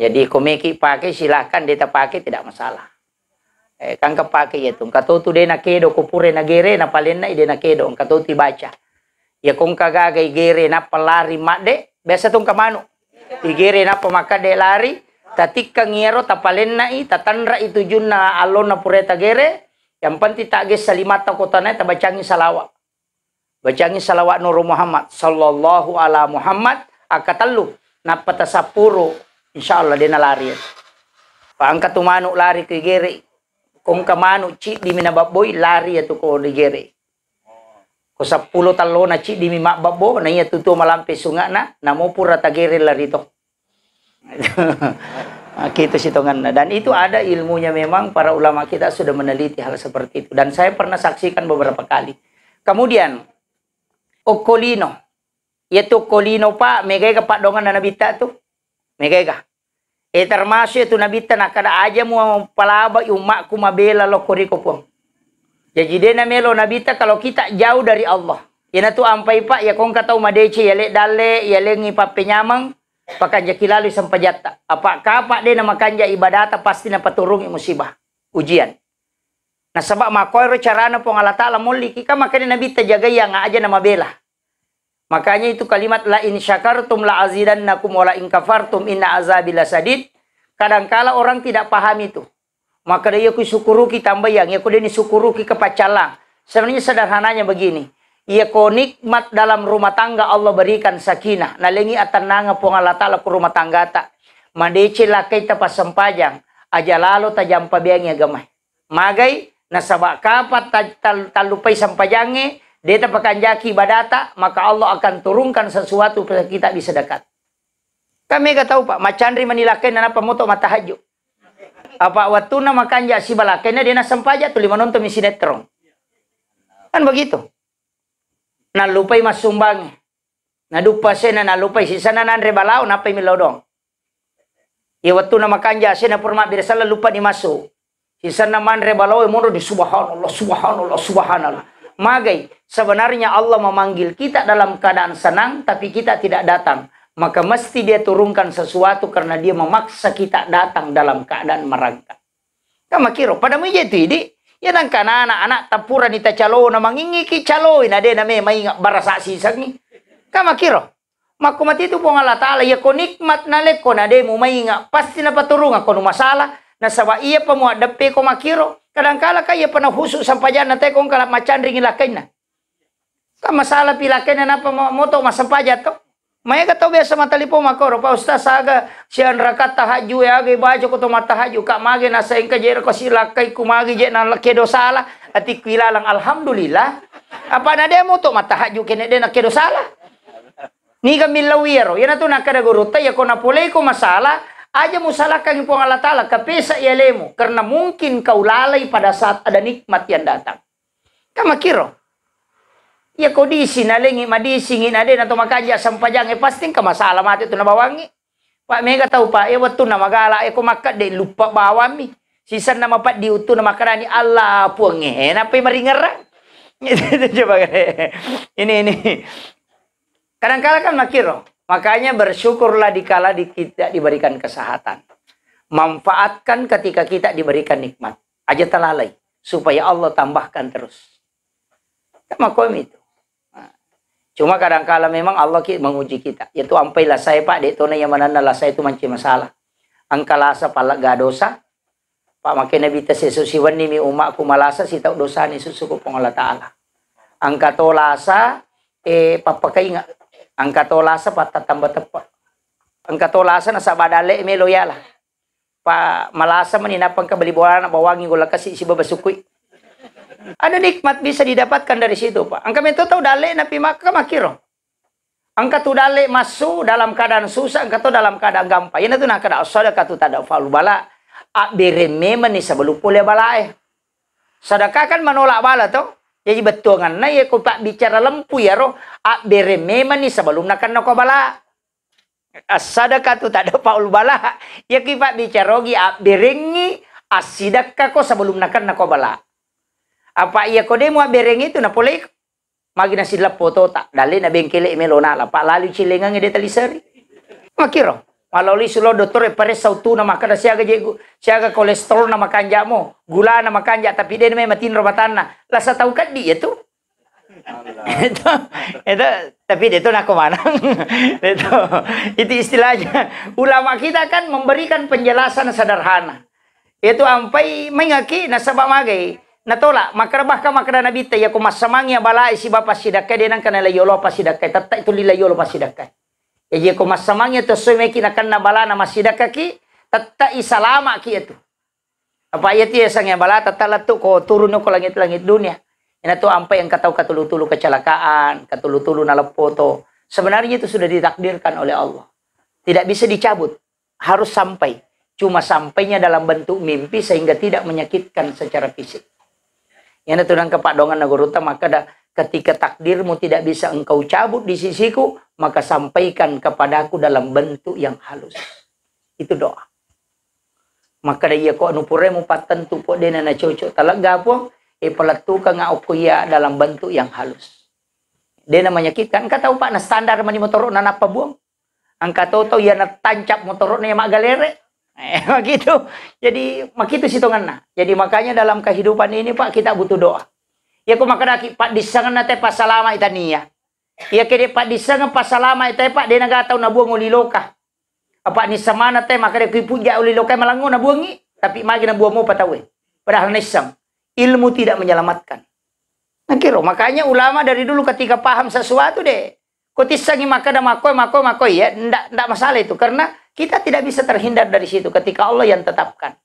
jadi komiki pakai silahkan dia pakai tidak masalah. Eh, kan kepake ya tuh. Kata tuh dia nak kedo kupure nak gere nak paling na dia nak kedo. Kata tuh baca. Ya kong gay gere nak pelari mak de. Biasa tuh kau mana? Gere nak pemaka de lari. Tapi kang tak tapalen na i tatanra itu juna na alon na tak gere. Yang penting tak ges salimata kota na bacangi salawat. Bacangi salawat Nur Muhammad sallallahu ala Muhammad Napa tasapuro. Insyaallah Allah nak lari pa tu manuk lari ke gere kung ka manuk cik di mina lari ya tu ko di gere ko sa pulo talo na cik di mi babbo na iya tutu malampi sunga na namo pura tagere lari to kita *laughs* ah, gitu sitongan dan itu ada ilmunya memang para ulama kita sudah meneliti hal seperti itu dan saya pernah saksikan beberapa kali kemudian okolino yaitu kolino pak megai ke pak dongan dan nabita tuh Eh, itu Nabi tunabita kada aja mu palaba mabela lo lokoriko po jadi na melo nabita kalau kita jauh dari Allah yana tu ampai pak ya kong katau madece ya le dale ya le ngipa penyamang lalu sampai sampajatta apa pak de na ibadah? ibadata pasti na paturung musibah ujian Nah sebab makoiro carana pong Allah Ta'ala muliki ka makanya Nabi tajagaya yang aja na mabela. Makanya itu kalimat la in syakartum la azidannakum wa la in kafartum inna azabi lasadid. Kadangkala orang tidak paham itu. Maka dia ku syukuruki tambah yang, ya ku syukuru ki kepacalang. Sebenarnya sederhananya begini. Ia ya ku nikmat dalam rumah tangga Allah berikan sakinah. Nalengi atananga pungalatala ta'ala ku rumah tangga tak. Madece lakai tapas sempajang. Aja lalu tajam pabiangnya gemai. Magai nasabak kapat ta, talupai sampajange dia tepakan jaki badata, maka Allah akan turunkan sesuatu ke kita di sedekat. Kami gak tahu Pak, macandri menilakan dan apa moto mata haju. Apa waktu nama kanja si balakena dia sempaja tuh lima nonton sinetron. Kan begitu. Nah lupai mas sumbang. Nah dupa sena nah lupai si sana nan rebalau imi milodong. Ya waktu nama kanja sena purma biasa lupa dimasuk. Sisa naman rebalau mundur di subhanallah, subhanallah, subhanallah magai. Sebenarnya Allah memanggil kita dalam keadaan senang, tapi kita tidak datang. Maka mesti dia turunkan sesuatu karena dia memaksa kita datang dalam keadaan merangkak. Kamu kira pada meja itu ini, ya nang kan anak-anak tapura ni ta calo na mangingi ki calo ina de na me maingat barasasi sangi. kira kiro, mati itu pun Allah Ta'ala, ya ko nikmat na ada ko na de pasti na paturung aku no masalah, na sawa iya pemuat mo Kamu ko makiro, kadangkala kaya pernah husuk sampai jana teh kong kalap macan ringin na kan masalah pilakaina napa moto mas sampai jatuh Maya kata biasa mata lipo makoro pa ustaz saga sian rakat tahaju ya agi baca kuto mata haju kak mage na saing ka jer si silakai ku mage je na kedo salah ati kuilalang alhamdulillah apa na demo to mata haju kene nak na kedo salah ni kami lawiero yana tu nak ada guru ya ko na pole ko masalah Aja musalahkan yang Allah Ta'ala. Kapesa lemu Karena mungkin kau lalai pada saat ada nikmat yang datang. Kama kiro. Ya kau disi nalengi madisi nginaden atau makanya sampajang. Eh pasti kau masalah mati itu nabawangi. Pak Mega tahu Pak. Ya waktu nama galak. ya kau makan deh lupa bawami. Sisa nama Pak diutu nama karani, Allah puangnya. Eh yang meringerang? Coba ini ini. Kadang-kadang kan makiro. Makanya bersyukurlah dikala kita diberikan kesehatan. Manfaatkan ketika kita diberikan nikmat. Aja telalai. Supaya Allah tambahkan terus. Makom itu. Nah, cuma kadang-kala memang Allah menguji kita. Yaitu ampailah saya pak. tona yang mana lah saya itu manci masalah. Angkala asa palak gak dosa. Pak makin Nabi tesesu siwan nimi umakku malasa si tau dosa ni susuku pengolah ta'ala. Angka tolasa eh papakai angkatolasa patta tamba teppa angkatolasa na badale me loyala pa malasa man inapang ka na bawangi gula kasih si babasukui ada nikmat bisa didapatkan dari situ pak ang kami tahu dale na maka makiro Angka tu dalik masuk dalam keadaan susah, angka tu dalam keadaan gampang. Ini tu nak kada sedekah katu tada ada falu bala. Abireme meni sebelum boleh balai. Sedekah kan menolak bala tu. Jadi kan? Nah, ya kupak pak bicara lempu ya roh ak ah, bere memani sebelum nakan noko bala. Asadaka ah, tu tak ada *laughs* paul bala. Ya kipak bicara lagi ak ah, berengi asidaka ko sebelum nakan noko bala. Apa iya kode mu ak berengi itu na boleh? Magi nasi foto tak Dali na bengkele melona lah. pak lalu cilengang tali seri. Makiro. Paloli sulo dokter ya pare sautu nama kada siaga jago siaga kolesterol nama kanjamu, gula nama kanja tapi dia memang matin robatanna. Lah saya tau kan dia tuh. *laughs* itu itu tapi dia tuh nak mana *laughs* itu itu istilahnya ulama kita kan memberikan penjelasan sederhana itu sampai mengaki nasabah magai natola makar ka makara nabi te ya kumasamang ya balai si bapa sidakai denang kana layolo pasidakai tatta itu lilayolo pasidakai Eje ko masamangnya to sume kina kanna nama masidaka tata tatta isalama ki itu. Apa ayat ya bala tatta latu ko turun ko langit-langit dunia. Ina to ampe yang katau katulu-tulu kecelakaan, katulu-tulu nalepoto. Sebenarnya itu sudah ditakdirkan oleh Allah. Tidak bisa dicabut. Harus sampai. Cuma sampainya dalam bentuk mimpi sehingga tidak menyakitkan secara fisik. Yang itu dengan kepadongan nagurutama maka ketika takdirmu tidak bisa engkau cabut di sisiku, maka sampaikan kepadaku dalam bentuk yang halus. Itu doa. Maka dia kok nupure paten tu pok dia nana cocok talak gapo e aku ya dalam bentuk yang halus. dia Dena menyakitkan kata pak na standar mani motor nana apa buang. angkat tahu tahu ya na tancap motor na mak galere. Eh, *laughs* begitu. Jadi makitu sitongan nah Jadi makanya dalam kehidupan ini Pak kita butuh doa. Ya aku makan lagi Pak disangan nate teh pasalama itania. Ya. Ia kede pak pasal salama itu eh, pak nak tahu tahu buang uli loka. Apa eh, ni semana teh maka kui puja uli loka nak na buangi tapi magi nak buang mo patawe. Eh, Padahal nisam ilmu tidak menyelamatkan. Nakiro makanya ulama dari dulu ketika paham sesuatu deh Kau tisangi maka dah makoi makoi makoi ya ndak ndak masalah itu karena kita tidak bisa terhindar dari situ ketika Allah yang tetapkan.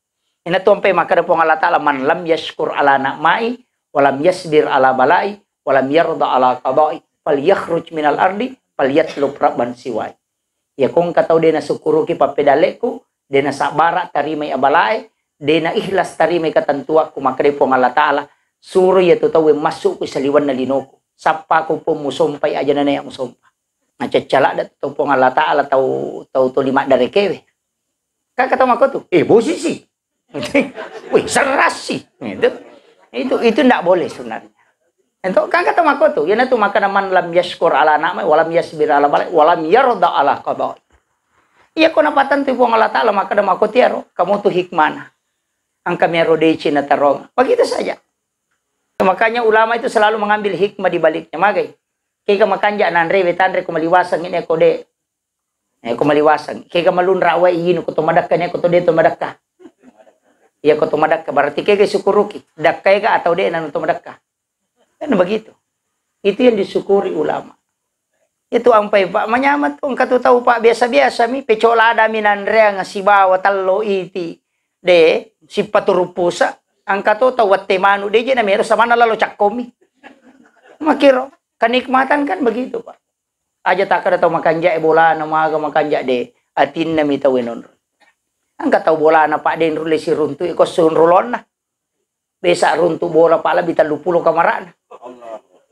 Ina tuampe maka ada Allah Ta'ala man lam yashkur ala na'mai walam yasbir ala balai walam yarda ala kabai fal minal ardi paliyat lupra ban siwai ya kong katau dena sukuruki papedaleku dena sabara tarimai abalai dena ikhlas tarimai katantua ku makrepo Allah taala suruh ya tutawe masuk ku saliwan nalinoku sapa ku pun musompai aja na yang musompa macam nah, calak dah tu pun Allah taala tau tau tu lima dari kewe kan kata mak tu eh bosisi. *laughs* Wih serasi. itu itu itu tidak boleh sebenarnya Ento kan kata makoto, yana tu ya, maka naman lam yaskur ala nama, walam yasbir ala balik, walam yarda ala qada. Iya ko napatan tu pong ala Ta'ala maka nama ko tiaro, ya, kamu tu hikmana. Ang kami rodeci na tarong. Begitu saja. Makanya ulama itu selalu mengambil hikmah di baliknya. Magai. Kika makanja nanre betandre kumaliwasang ini kode. Eh kumaliwasang. Kika malun rawa iyinu kutumadakka ne eh, to tumadakka. Iya kutumadakka. Berarti kika syukuruki. Dakka ika atau de to tumadakka. Kan begitu. Itu yang disyukuri ulama. Itu ampai pak menyamat tuh katu tahu pak biasa-biasa mi pecola ada minandrea ngasih bawa tallo iti de si paturupusa angka tuh tahu manu de jena meru sama lalu cakomi. Makiro kenikmatan kan begitu pak. Aja tak ada tahu makan jae bola nama agama makan jae de atin mi tahu enon Angka tahu bola na pak den rulesi runtu ikut sun rulon nah. Besak runtu bola pala bita lupulo kamaran.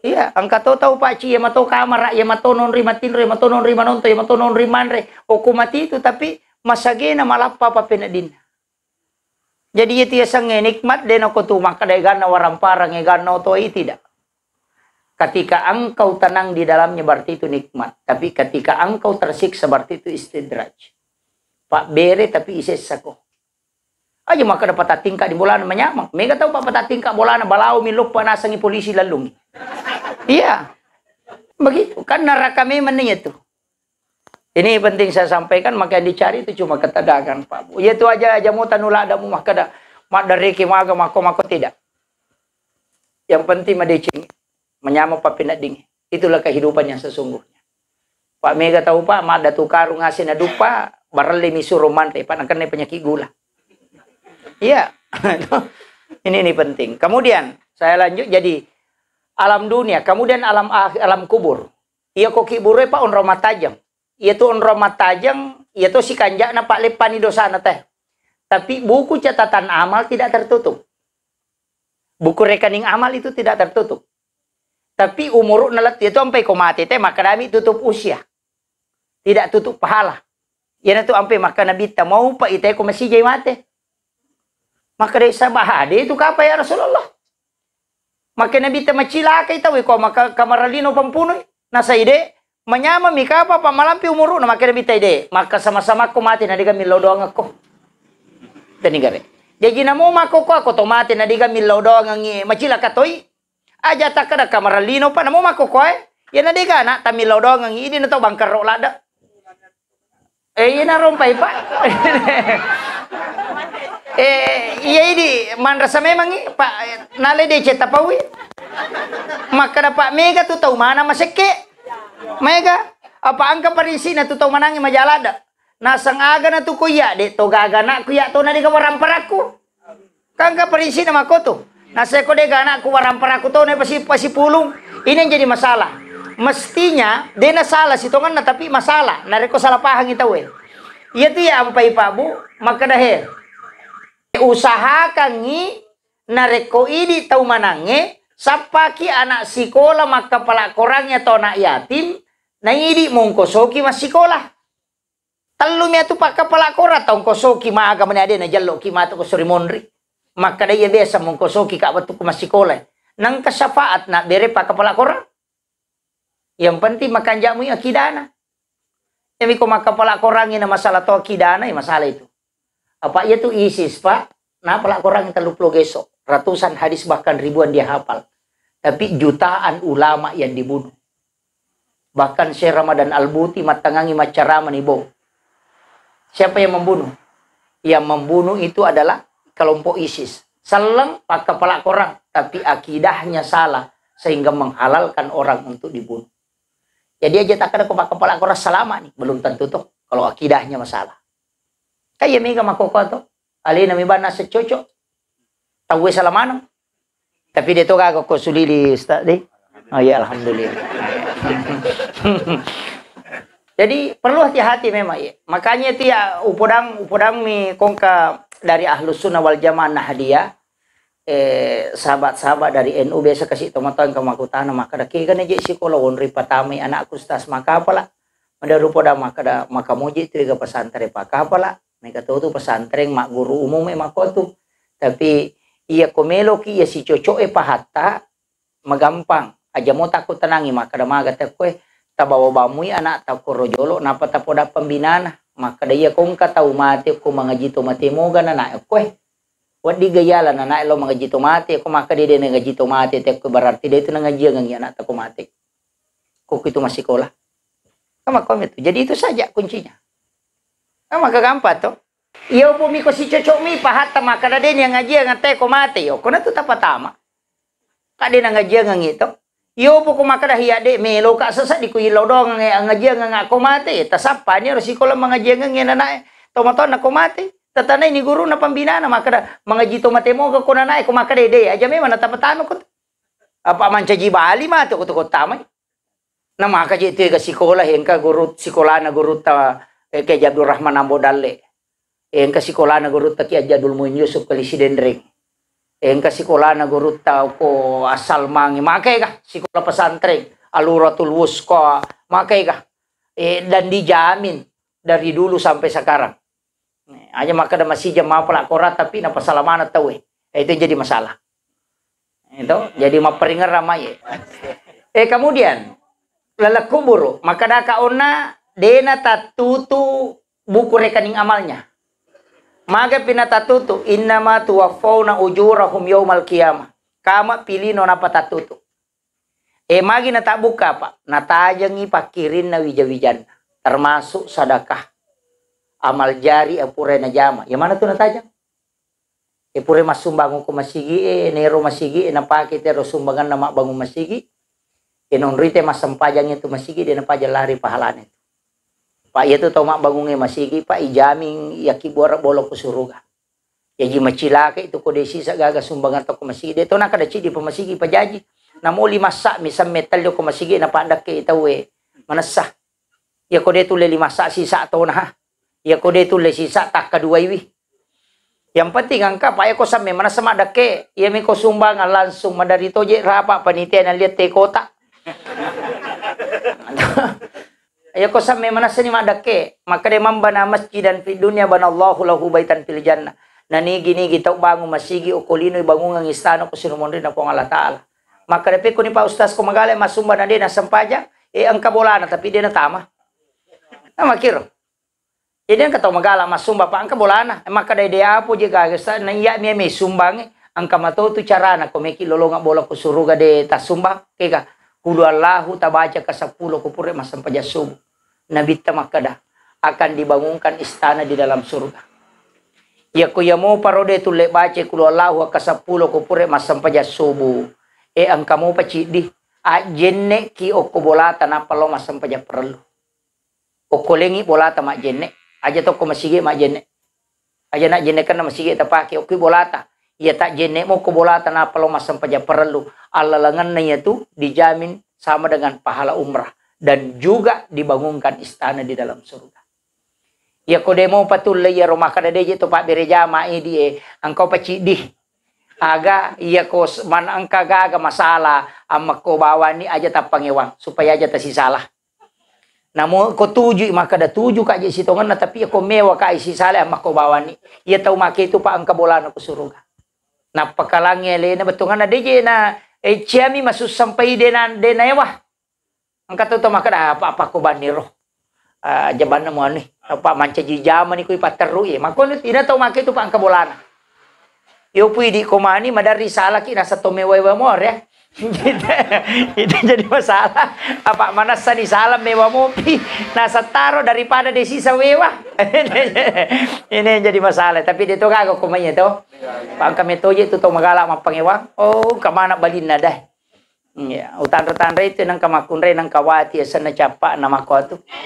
Iya, angka tau tau paci ya mato kamar ya mato non rimatin re mato non ya mato non riman Oku mati itu tapi masage malap malap papa pinadin. Jadi itu ya sange nikmat den aku tu maka dai gana warang parang ya gana otoi tidak. Ketika engkau tenang di dalamnya berarti itu nikmat. Tapi ketika engkau tersiksa berarti itu istidraj. Pak bere tapi isesako. sako aja maka dapat tingkat di bulan menyamak. Mega tahu pak patah tingkat bulan balau milup panasangi polisi lalungi. Iya. Begitu. Kan neraka memennya itu. Ini penting saya sampaikan, maka yang dicari itu cuma ketadakan Pak. Ya itu aja aja mau tanulah ada mumah kada. Mak dari kimaga mako mako tidak. Yang penting madicing. Menyamu papinat nading. Itulah kehidupan yang sesungguhnya. Pak Mega tahu Pak, mak ada tukaru ngasih nadupa, bareli misu roman, Pak, kena penyakit gula. Iya. *laughs* ini ini penting. Kemudian saya lanjut jadi alam dunia, kemudian alam alam kubur. Ia koki kibure pak on roma tajam. Ia tu on roma tajang, ia tu iya si kanjak na pak lepani dosa na teh. Tapi buku catatan amal tidak tertutup. Buku rekening amal itu tidak tertutup. Tapi umur ia itu sampai ko mati teh maka kami tutup usia. Tidak tutup pahala. Ia nah tu sampai maka nabi tak mau pak ite ko masih jai mate. Maka dari sabah itu kapa ya Rasulullah? maka nabi tema cilaka itu. ko maka kamaralino pampunoy nasa ide mika apa. kapa pamalampi umuru na maka nabi ide maka sama-sama ko mati na diga milaw doang ako tanigare jadi namo mako ko ako to mati na diga doang ang macilaka toy aja ada kamaralino pa namo mako ko eh ya na diga na tamilaw doang Ngi. ini na to bangkaro lada eh ini na rompay eh iya ini mandrasa memang ini pak nale deh cerita pawi maka dapat mega tu tahu mana maseke mega apa angka na tu tahu manangi majalah dah nasang aga na tu kuya dek to gaga nak kuya tu nadi kau rampar aku kangka kan tu makoto kau dek gana ku rampar aku tu na pasi pasi pulung ini yang jadi masalah mestinya dia na salah si tongan na tapi masalah nareko salah pahang weh iya tu ya ampai pabu maka dah usahakan ni nareko idi tau manange ki anak sekolah maka kepala korangnya tau anak yatim na idi mongkosoki mas sekolah telum tu pak kepala kora tau kosoki ma agama ada na jalok ki tu kosori monri maka dia biasa mongkosoki kak batu mas sekolah nang kesafaat nak bere pak kepala kora yang penting makan jamu ya kidana yang miko maka kepala korangnya ini masalah tau kidana ya masalah itu apa iya tuh ISIS, Pak? Nah, pelak korang yang terlupa gesok. Ratusan hadis bahkan ribuan dia hafal. Tapi jutaan ulama yang dibunuh. Bahkan Syekh Ramadan Al-Buti matangangi macara menibong. Siapa yang membunuh? Yang membunuh itu adalah kelompok ISIS. Seleng pakai pelak korang, tapi akidahnya salah sehingga menghalalkan orang untuk dibunuh. Jadi aja tak ada kepala kepala selama nih, belum tentu tuh kalau akidahnya masalah kaya mi ka makokoto na mi bana sa chocho tawe salamanang tapi dia tu kagak ko sulili ustaz di oh ya alhamdulillah *laughs* jadi perlu hati-hati memang ya makanya itu ya upodang upodang mi kongka dari ahlus sunnah wal jamaah nahdia eh sahabat-sahabat dari NU biasa kasih teman-teman ke makutana maka dah kira kena jadi psikolog ripatami anak kustas maka apalah Manda rupa dah maka dah maka moji tiga pesantren pak apalah mereka tahu tu pesantren mak guru umum memang kau tu. Tapi ia komelo ki ia si cocok e pahata magampang. Aja mau takut tenangi maka ada maga eh, tak tabawa bamui anak ya, tahu korojolo napa tak pada pembinaan ah. maka kau engkau tahu mati aku mengaji tu mati moga anak aku eh. buat di gayala na naik lo mengaji tu mati, aku maka dia dia mengaji tu mati, berarti dia itu ngaji dengan anak kau mati. kau itu masih sekolah. Kamu kau itu. Jadi itu saja kuncinya. Iya, maka gampat to. Iyo po mi ko si Chocho mi pahatta ada yang ngaji ang te ko mati. yo. Kuna tu Kak Kadi nak ngaji ang Iyo po ko dah hiya de mi lo kak sasa di ko ilaw ngaji ang ngako Tak Tasapa ni resiko lang ngaji ang ngena na tomato nak ko mati. tetana ni guru na pambina na makada mangaji tomate mo ko na na ko dek dek aja me mana tapatano ko. Apa manca jibali mate ko to ko Na makaji te ke sekolah hen ka guru sekolah na guru ta Eh, ke Abdul Rahman ambo dalle Yang ke sekolah na gurutta ki Abdul Muin Yusuf Lisi Dendrik. Yang ke sekolah na gurutta ko asal mangi makai kah sekolah pesantren aluratul wusko makai kah eh, dan dijamin dari dulu sampai sekarang hanya eh, maka ada masih jemaah pelak tapi napa salah mana tahu eh. eh itu jadi masalah itu hmm. jadi peringat ramai *laughs* eh kemudian lelak kubur maka ada ona dena tatutu buku rekening amalnya. Maga pinatatutu innama tuwaffawna ujurahum yaumal qiyamah. Kama pilino nona tatutu. E eh, magi nata buka pak. Na tajangi pakirin na wijawijan. Termasuk sadakah. Amal jari apure na jama. Yang mana tu na tajang? Ipure ya mas sumbangu ko masigi e nero masigi e eh, napake tero sumbangan na bangun masigi. E ya non rite mas sempajang itu masigi di napajang lari pahalane. Pak iya to tawma masih masigi Pak ijaming yaki buara bolok kusuruga yaji machilaka itu kodesi sa gaga sumbangan toko to tau nak ada kada di Pak pajaji namo lima sak misal metal yo kumasigi napa pandak ke mana manasah ya kode tu le lima sak sisa atau nah. ya kode tu le sisa tak kedua iwi yang penting angka Pak Iya ko sama mana sama ada ke? ya mi ko sumbangan langsung madari toje rapa panitia na lihat te kota *laughs* ya yakosame manasani madake makade mambana masjidan fid dunya banallahu lahu baitan fil jannah nah, gini nigi tau bangun masigi ukulino bangungang istana ko sinumon rin ko Allah taala makade pe ni pa ustaz ko magale masumba na din sampaja e eh, ang kabolana tapi dia na tama na makiro e dia katau oh, magala masumba pa ang kabolana e eh, makade dia apo je kagesta na iya mi mi sumbang ang tu carana ko meki lolonga bola ko suruga de sumba kega Kulu Allahu tabaca ke sepuluh kupure masam paja subuh. Nabi Tamakada akan dibangunkan istana di dalam surga. Ya, ya mau parode tu le baca kulu Allahu ke sepuluh kupure masam paja subuh. ang eh, angkamu paci di ajenne ki oku bolata napa lo masam paja perlu. lengi bolata mak jenne. Aja toko masigi mak jenne. Aja nak jenne kan masigi tapake oku bolata ia ya tak jene mau kebolatan apa lo masam pajak perlu Allah itu dijamin sama dengan pahala umrah dan juga dibangunkan istana di dalam surga. Ya kode mau lah ya rumah kada deje itu pak bereja mai die engkau pacik dih aga iya ko man angka gaga masalah amma ko bawa ni aja tak pangewang supaya aja tak salah namun ko tuju maka ada tuju kak je sitongan tapi ya ko mewa kak isi salah amma ko bawa ni ia ya tahu maka itu pak angka bola aku surga na le na betungan na DJ na eh ciami masuk sampai dena dena wah angkat tu maka apa apa ko baniro uh, ah, jaban mo ni apa manca ji jaman ni ko ipateru ye makon ina tau make tu pang bolana yo pui di komani madari salah ki satu wa mor ya Gitu. *laughs* itu jadi masalah apa mana sani salam mewah mopi nah setaro daripada desi sawewa *laughs* ini jadi masalah tapi dia tuh kagak kumanya tuh pak kami tuh itu tuh magalak ewa oh kemana balin dah ya utan utan itu nang kamakun re nang kawati sana capak nama kau tuh *laughs*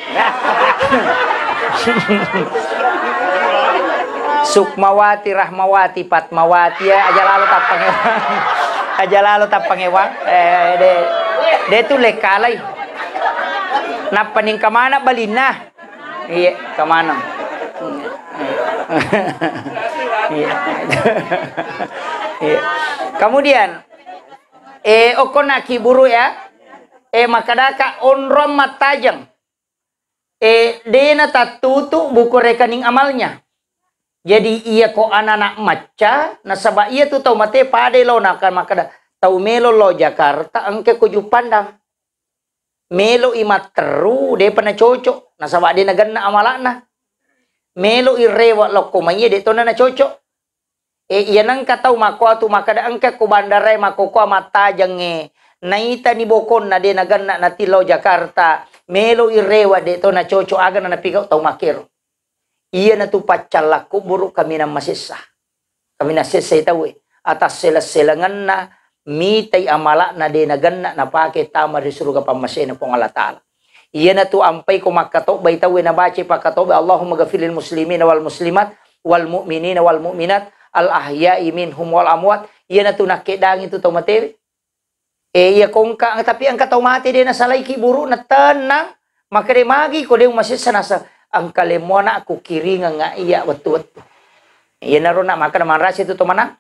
Sukmawati, Rahmawati, Patmawati ya aja lalu tapang kajalalo tapangewa eh de de tu lekalay napaning kamana balina iya kamana iya iya kemudian eh okona kiburu ya eh makadaka onrom matajang eh dena tatutu buku rekening amalnya jadi ia ko anak-anak maca nasabah ia tu tau mate pade lo nakan makada tau melo lo Jakarta engke kuju pandang melo ima teru de pernah cocok nasabah de naganna amalana melo irewa lo komanya de to na cocok e iya nang katau mako tu makada angke ko bandarai mako ko mata jange naita ni bokon na de naganna na lo Jakarta melo i irewa de na cocok agan na pikau tau makero iya na tu pacala kami na masisa. Kami na sisa eh. Atas sila-silangan na mitay amala na dinagan na napake tamar risuru ka pamasay na pong alatala. Iya na tu ampay kumakato bay tawi eh, na bache pakatobe Allahumma gafilil muslimin wal muslimat wal mu'minin wal mu'minat al ahya'i minhum wal amwat. Iya na tu nakidang ito tomatiri. E eh, iya kongka ka, tapi ang katomati din na salay kiburu na tanang magi ko din masisa nasa ang kalimona aku kiri nga nga iya wetut iya naro nak makan maras itu manang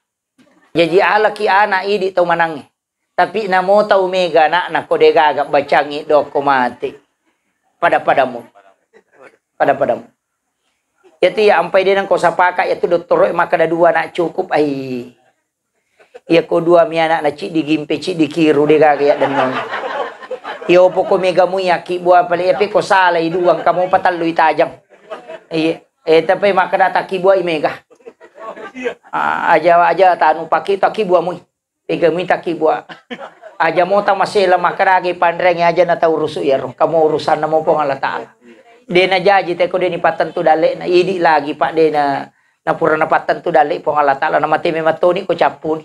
jadi ala ki ana idi to manang tapi namo tau mega nak nak kodega agak bacangi doko mati pada padamu pada padamu yaitu ya ampai dia nang kosa pakai yaitu doktor maka ada dua nak cukup ai iya ko dua mi anak na cik digimpe cik dikiru dega kayak dan nong Iyo po ko mega mo yaki buwa pala epe ko salay kamu patal patalo itajang. Iya. Eh tapi makana taki buwa imega. aja aja tanu paki taki buwa mo. Ega mi ki buwa. Aja mo ta masela makaragi pandreng aja na ta urusu ya roh. Kamu urusan na mo pong Allah Dena jaji teko deni patentu dalek na idi lagi pak dena na pura na patentu dale pong Allah la na matimi matoni ko capun,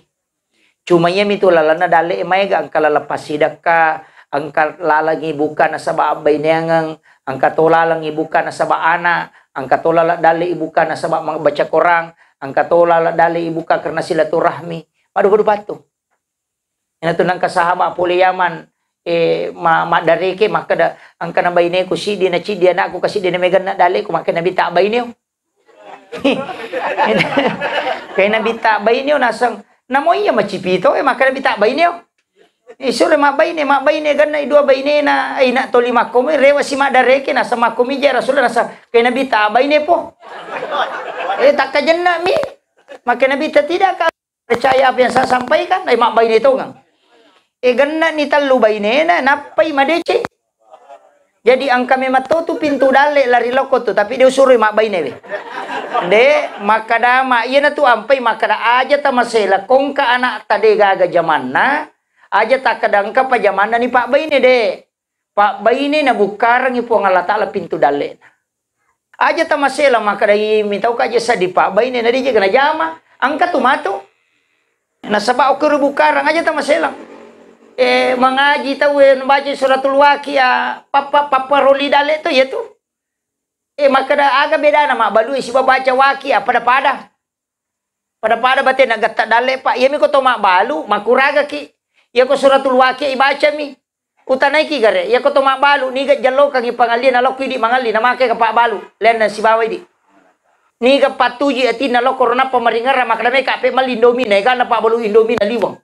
Cuma iya mitulala na dale maiga ang lepas sidakka ang kalalang ibuka na sa niyangang, ang katulalang ibuka na sa baana, ang katulala dali ibuka na sa mga baca korang, ang katulala dali ibuka karena silaturahmi. padu bato. Ina tunang kasahama puliyaman eh ma, ma dareke maka da, ang kanabay niya ko si di na si di na ako kasi di na megan na dali ko maka nabita bayne nabi *laughs* nabita niyo, nasang namoy iya macipito eh maka nabita niyo. Eh, mak bayi Isure mabaine mabaine ganna idua eh, baine na aina eh, toli makome rewa si madare ke na sama komi je rasul na sa kay nabi ta baine po. Eh tak kajenna mi. Maka nabi ta tidak ka percaya apa yang saya sampaikan ai mabaine to kan. Eh ganna ni tallu baine na napai madece. Jadi ang kami mato tu pintu dalek lari loko tu tapi dia usuri mak baine be. De makada mak iya na tu ampai makada aja ta masela kongka anak tadi gaga jamanna aja tak kadangka pajamanda ni pak bayi ni de pak bayi ni na bukarang ipo ngala taala pintu dale aja ta masela maka dai minta ka aja di pak bayi ni na dije kena jama angka tu matu na sabak ukur bukarang aja ta masela eh mengaji tahu baca suratul waqiah papa papa roli dale tu ya tu eh maka da aga beda nama balu si baca waqiah pada pada pada pada batin agak tak dale pak Iya mikoto mak balu makuraga ki ya ko suratul wakil ibaca mi. Utanay ki gare. ko to Ni ga jalo kang ipangali na lokki di mangali na make ka pabalu. Len na sibawai di. ga patuji ya ati na korona corona pamaringar makadame ka pe mi na ga na pabalu indomi na liwang.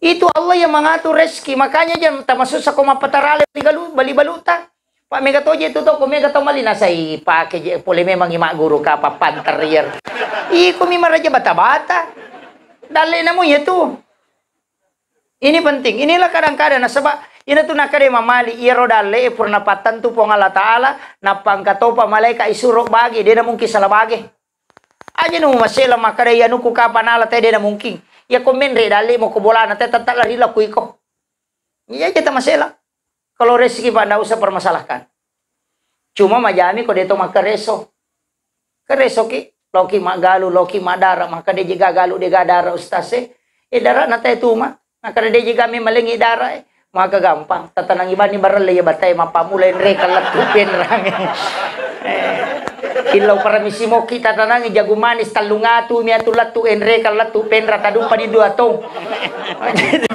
Itu Allah yang mengatur rezeki. Makanya jangan termasuk sakoma patarale tiga bali baluta. Pak mega toje itu toko mega to mali sai pakai je pole memang imak guru ka apa panterier. Iku mi maraja bata-bata. Dalai namu ya tuh. Ini penting. Inilah kadang-kadang nah, sebab ina tu nakade mamali iro dale purna patan tu pongala taala na topa malaika isurok bagi dia mungkin salah bagi. Aja nu masela makade ya nuku Allah te dia mungkin. Ya komen re dale mo ko bola na te tatak lari la kuiko. Iya kita masela. Kalau rezeki pada usah permasalahkan. Cuma majami ko deto makareso. Kereso ki loki magalu loki madara maka dia jaga galu dia gadara ustase. Eh darah nata itu mah Nakaradiji kami darah, maka gampang. kagampang, tatanang iba ni Baralay, batay mapamulay nre, kalatupin rang. *laughs* Eh, kilau para misimo kita jago manis talungatu miya tulatu enre kalatu penra tadung padi dua tong. *laughs* Gitu.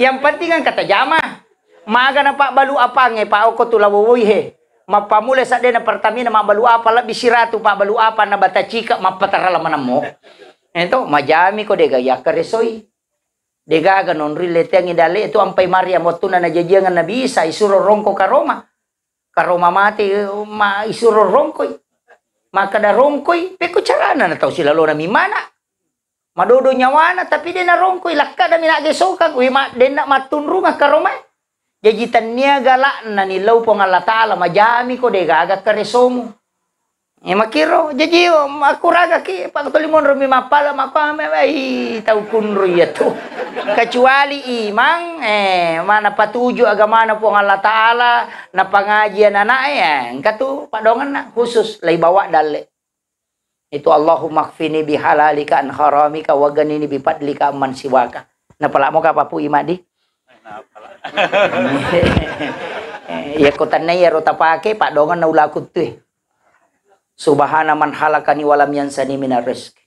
Yang penting kan kata kata Maga na pak balu apa apang eh pa ko tulawoy he. Mapamula sa pertama, Pertamina Balu apa labi siratu Pak balu apa na bata chika mapatarala manamo. Ento eh, majami ko de gaya karesoy. Degaga non rileteng indale itu ampai Maria tuna na najajiangan Nabi bisa isuro rongko karoma. Karoma mati ma isuro rongko Maka da rongkoi ko carana na tau sila lona mimana. Madodo nyawana tapi dia na rongkoi lakka da ge sokang we ma dia na ka karoma. Jajitan niaga lakna nilau lau Allah Ta'ala majami ko degaga resomu E ya, makiro aku raga ki pagtulimon rumi mapala mapa ai tau kunru ya, tu. Kecuali imang eh mana patuju agama na puang Allah Taala na pengajian anak ya. Eh, pak padongan nak khusus lay bawa dalik Itu Allahumma kfini bihalalika an haramika wa ganini bi man siwaka. *laughs* Eh, ya, na pala mo ka papu imadi? Na pala. Ya kotane ya rotapake padongan na ulaku tuh. Subhana man halakani walam yansani minar rizki.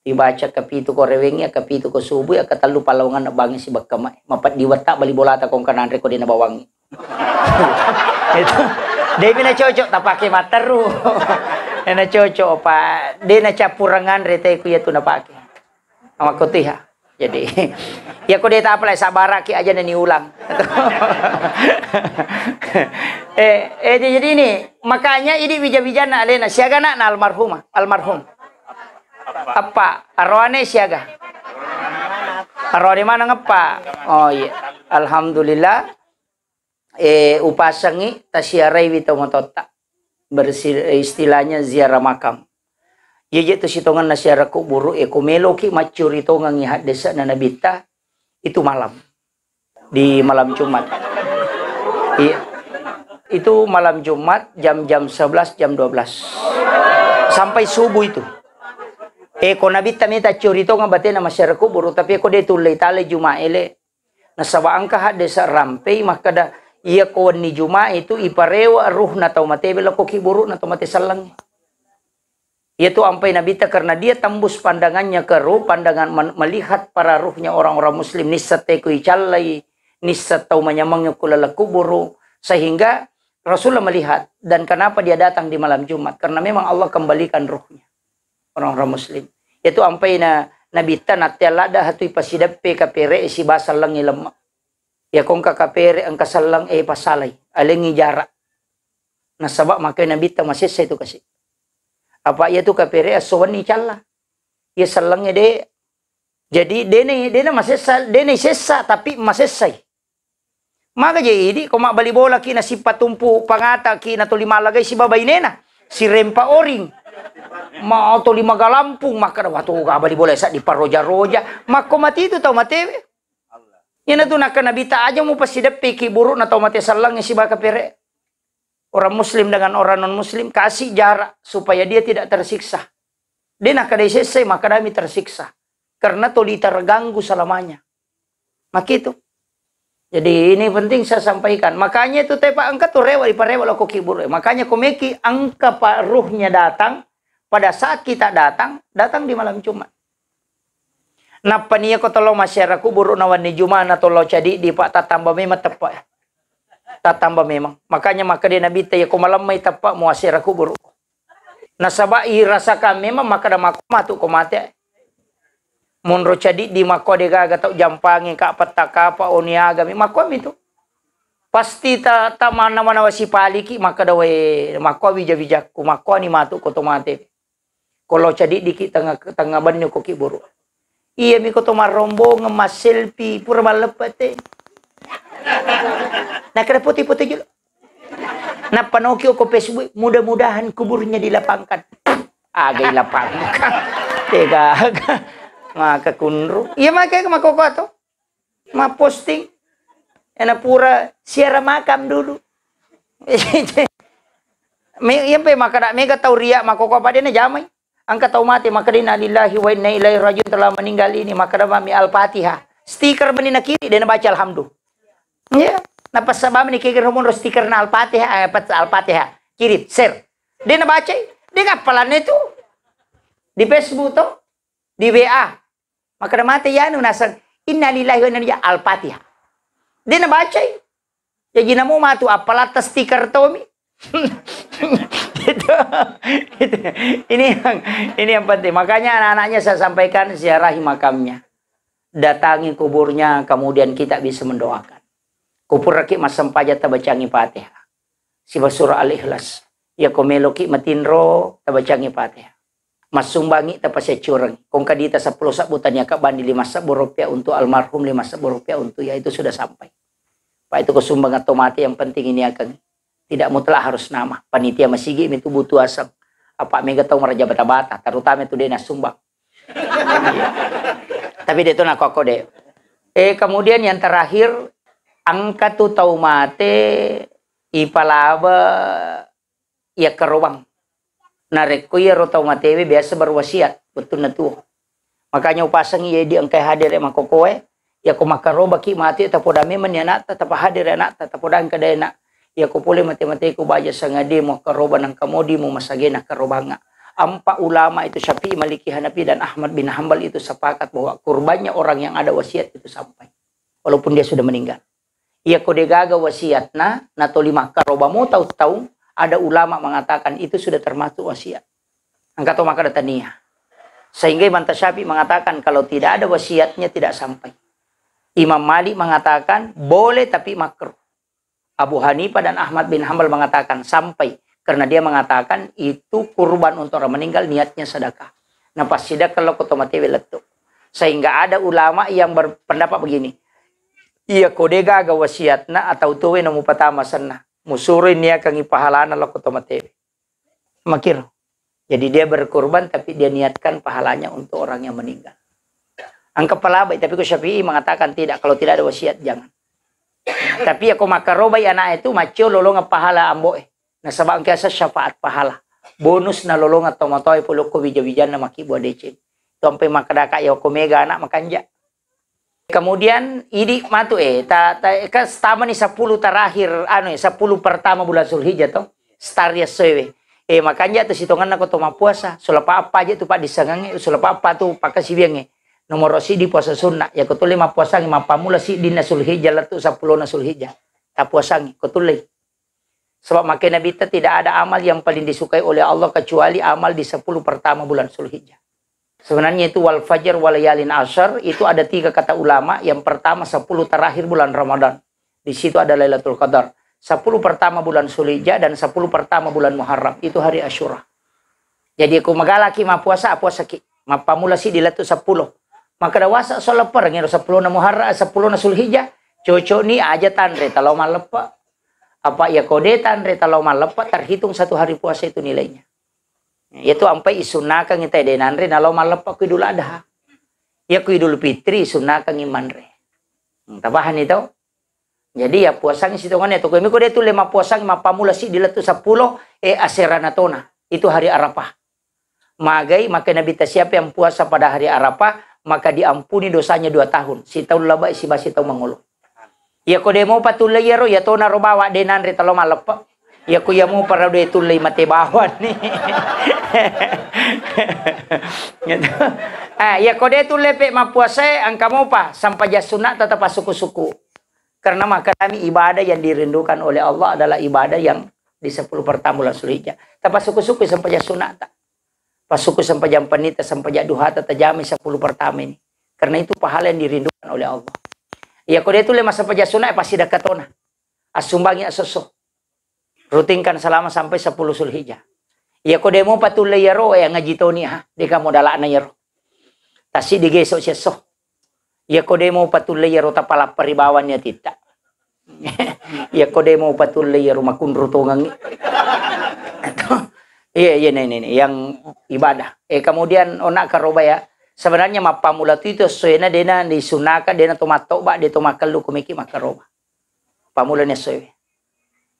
Dibaca kapitu ko rewengi, kapitu ko subuh, ya katalu palawangan na bangi si bakamai. Mapat diwetak bali bolata kong kanan reko din *laughs* Itu, dia na cocok, tak pakai materu. *laughs* dia na cocok, pak Dia na capurangan, retay ya tu na pakai. Amak kotiha. Jadi, ya apa kudeta sabar aki aja dan ulang. *laughs* eh, eh jadi ini makanya ini bijak bijak nak alena siaga nak almarhum almarhum. Apa? Arwane siaga. Arwane mana ngepa Oh iya. Alhamdulillah eh upasangi tasiarai wita motota bersih eh, istilahnya ziarah makam ia je tersitongan Tongan siya buruk. buro e kumeloki macuri nga ngihat desa na nabita itu malam di malam Jumat. Ia. itu malam Jumat jam-jam 11 jam 12 sampai subuh itu. Eko eh, nabi nabita tak curi itu bate nama masyara ko buruk. tapi ko de tulay tale Jumaele. angka ka desa Maka dah, ia ko ni Juma itu iparewa ruh natau mati matebel koki buruk natau tau matesalang. Yaitu sampai Nabi ta karena dia tembus pandangannya ke ruh, pandangan melihat para ruhnya orang-orang muslim nisateku icallai, nisatau manyamangnya kulala kuburu. Sehingga Rasulullah melihat dan kenapa dia datang di malam Jumat. Karena memang Allah kembalikan ruhnya orang-orang muslim. Yaitu sampai na Nabi ta natialada hatui pasidappe kapere isi basal langi lemak. Ya kong kapere ang salang eh pasalai Alengi jarak. Nasabak makai Nabi ta masih saya itu kasih apa ia tu kapere asowan ya ni challa ia selangnya de jadi dene dene masih dene sesa tapi masih sai maka jadi ini ko mak bali bola kina sipat tumpu pangata kina na lima malagai si babai nena si rempa oring ma auto lima galampung maka waktu ga bali bola sak di paroja roja maka mati itu tau mati Ina tu nak nabi aja mu pasti depi ki buruk na tau mati salang si baka pere orang muslim dengan orang non muslim kasih jarak supaya dia tidak tersiksa dia nak kada selesai maka kami tersiksa karena tuli terganggu selamanya maka itu jadi ini penting saya sampaikan makanya itu tepak angka tu rewa di parewa lo kibur makanya komeki angka pak ruhnya datang pada saat kita datang datang di malam jumat Napa nia kau tolong masyarakat buru nawan jumaat tolong lo cadi di pak tatamba memang tepat Tak tambah memang. Makanya maka dia Nabi taya malam mai tapak aku buruk. Nasabah rasakan memang maka dah matuk matu mati. Munro cadi di dia tau gatau jampangi kak petaka apa oniaga oh Maku amin itu. Pasti tak ta mana mana wasi paliki maka dah we mako bijak bijakku mako ni matu mati. Kalau cadi dikit tengah tengah banyu koki buruk. Iya mi kotomar rombong ngemas selfie pura malepate. Eh. Nah kena putih-putih juga. Nah Pinocchio ke Facebook, mudah-mudahan kuburnya dilapangkan. Agak ah, dilapangkan. Tiga agak. Maka kunru. Iya makanya ke makoko tuh. Ma posting. Enak pura siara makam dulu. *laughs* iya pe maka mega tau riak makoko kok padene jamai. Angka tau mati maka dina lillahi wa inna ilaihi rajiun telah meninggal ini maka dak mi al-Fatihah. Stiker benina kiri dena baca alhamdulillah. Iya. Ya. Napa sabam ni kira rumun rosti karena Alpatih? fatihah eh, al Kirit, share. Dia nak baca, dia kapalan itu. Di Facebook tu, di WA. Maka na mati ya nu nasan. Inna lillahi wa inna ilaihi Dia gina ya Jadi namu matu apalata stiker tomi. mi. *laughs* Gitu. gitu. ini yang ini yang penting. Makanya anak-anaknya saya sampaikan ziarahi makamnya. Datangi kuburnya, kemudian kita bisa mendoakan. Kupura ki masampaja tabacangi Fatiha. Siba surah Al-Ikhlas. Ya komelo ki matinro tabacangi sumbangi Masumbangi tapasya curang. Kung kadita sa pulosak butanya ya bandi lima sabu rupiah untuk almarhum, lima sabu rupiah untuk ya itu sudah sampai. Pak itu kesumbang atau mati yang penting ini akan tidak mutlak harus nama. Panitia masigi itu butuh asam. Apa mega tahu meraja bata-bata, terutama itu dia sumbang. *laughs* Tapi dia itu nakoko deh. Eh kemudian yang terakhir tu tau mate ipalaba ya keruang. Narekku ya rotaumate biasa berwasiat betul na Makanya upasang ye di angka hadir ya kokoe Ya ko makaro baki mati tapo dami nak tetap hadir anak tetap dan kedai nak. Ya ko boleh mati-mati ko baja sangadi mau nang kamu kamodi mau masagena karobanga. Empat ulama itu Syafi'i, Maliki, Hanafi, dan Ahmad bin Hambal itu sepakat bahwa kurbannya orang yang ada wasiat itu sampai. Walaupun dia sudah meninggal ia kodegaga wasiatna natolima karobamu tahu-tahu ada ulama mengatakan itu sudah termasuk wasiat. Angkat maka datania. Ya. Sehingga Imam Tashabi mengatakan kalau tidak ada wasiatnya tidak sampai. Imam Malik mengatakan boleh tapi makro Abu Hanifah dan Ahmad bin Hamal mengatakan sampai karena dia mengatakan itu kurban untuk orang meninggal niatnya sedekah. Nah pas sidak kalau letuk. Sehingga ada ulama yang berpendapat begini, ia kodega ga wasiat na atau tuwe na mupatama sana. Musuri niya kang ipahalana loko tomatebe. makir Jadi dia berkorban tapi dia niatkan pahalanya untuk orang yang meninggal. angka pelabai, baik tapi ko Syafi'i mengatakan tidak kalau tidak ada wasiat jangan. tapi aku makarobai anak itu macio lolong pahala amboe. Eh. sebab angka kiasa syafaat pahala. Bonus na lolong at tomatoy pulo ko bijabijan na makibuwa decin. Ito ang makadaka ya, aku mega anak makanja. Kemudian ini matu eh ta, ta kan stama ni sepuluh terakhir anu sepuluh pertama bulan Zulhijjah toh. Star ya sewe. Eh makanya tu sitongan aku toma puasa. Sulapa apa aja tu pak disengang sulapa apa tu pakai si biang Nomor rosi di puasa sunnah ya kutu lima puasa lima pamula si dina Zulhijjah lalu 10 na Zulhijjah. Ta puasa ngi kutu Sebab makin Nabi tidak ada amal yang paling disukai oleh Allah kecuali amal di sepuluh pertama bulan Zulhijjah. Sebenarnya itu wal fajar wal yalin ashar itu ada tiga kata ulama. Yang pertama sepuluh terakhir bulan Ramadan. Di situ ada Lailatul Qadar. Sepuluh pertama bulan Sulija dan sepuluh pertama bulan Muharram itu hari Asyura. Jadi aku magalaki ma puasa puasa ki. Ma pamula si latu 10. Maka dawasa so lepar ngiro 10 na Muharram 10 eh, na Sulhijah, Cocok ni aja tanre kalau malepa. Apa ya kode tanre kalau malepa terhitung satu hari puasa itu nilainya. Itu sampai kita ngita denanre kalau malam aku idul ada, Ya aku idul fitri isunaka ngimanre. Hmm, bahan itu. Jadi ya puasang situ kan ya, itu. Kami kode itu lima puasang lima pamula sih di letu sepuluh eh aseranatona. Itu hari Arafah. Magai maka Nabi siapa yang puasa pada hari Arafah maka diampuni dosanya dua tahun. Si tahun laba si basi tahun mengulu. Ya kode mau patulai ya ro ya tona robawa denan, talo malepak ya, ya para udah itu lima tebawan nih *laughs* eh, gitu ah ya de itu pe mapuase angkamu pa sampai sunat tetap suku-suku karena maka kami ibadah yang dirindukan oleh Allah adalah ibadah yang di 10 pertama bulan Zulhijjah. Tapi suku-suku sampai sunat tak. Pasuku sampai jam penita sampai ja duha tata sepuluh 10 pertama ini. Karena itu pahala yang dirindukan oleh Allah. Ya kode itu lemah sampai sunat pasti dakatona. Asumbangi asosok Rutinkan selama sampai 10 Zulhijjah. Ya ko demo patul ro eh, ya ngaji ni ha kan di kamu dalak na yaro. Tasi digeso seso. Ya ko demo patul ro tapala peribawannya tidak. *laughs* ya ko demo patul yaro makun rutungang. Iya *laughs* iya nih nih yang ibadah. Eh kemudian onak oh, karoba ya. Sebenarnya mapamula itu itu soena dena disunaka dena tomato ba de tomakel lu kumiki makaroba. Pamulanya soena.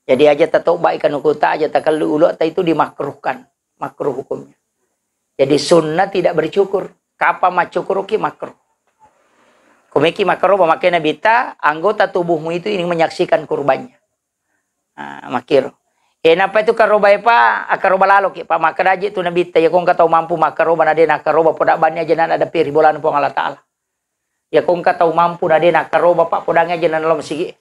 Jadi aja baik ikan hukuta aja tak takalu ulu itu dimakruhkan. Makruh hukumnya. Jadi sunnah tidak bercukur. Kapa macukuruki makruh. Kumiki makruh memakai ta. anggota tubuhmu itu ini menyaksikan kurbannya. Nah, makir. Kenapa eh, itu karoba eh, pa akaroba ah, lalu ki pak makar aja itu nabi ta. ya kong tahu mampu makaroba nade nakaroba podak bannya nana ada piri bolan pun Allah taala ya kong tahu mampu nade nakaroba pak podangnya aja dalam sigi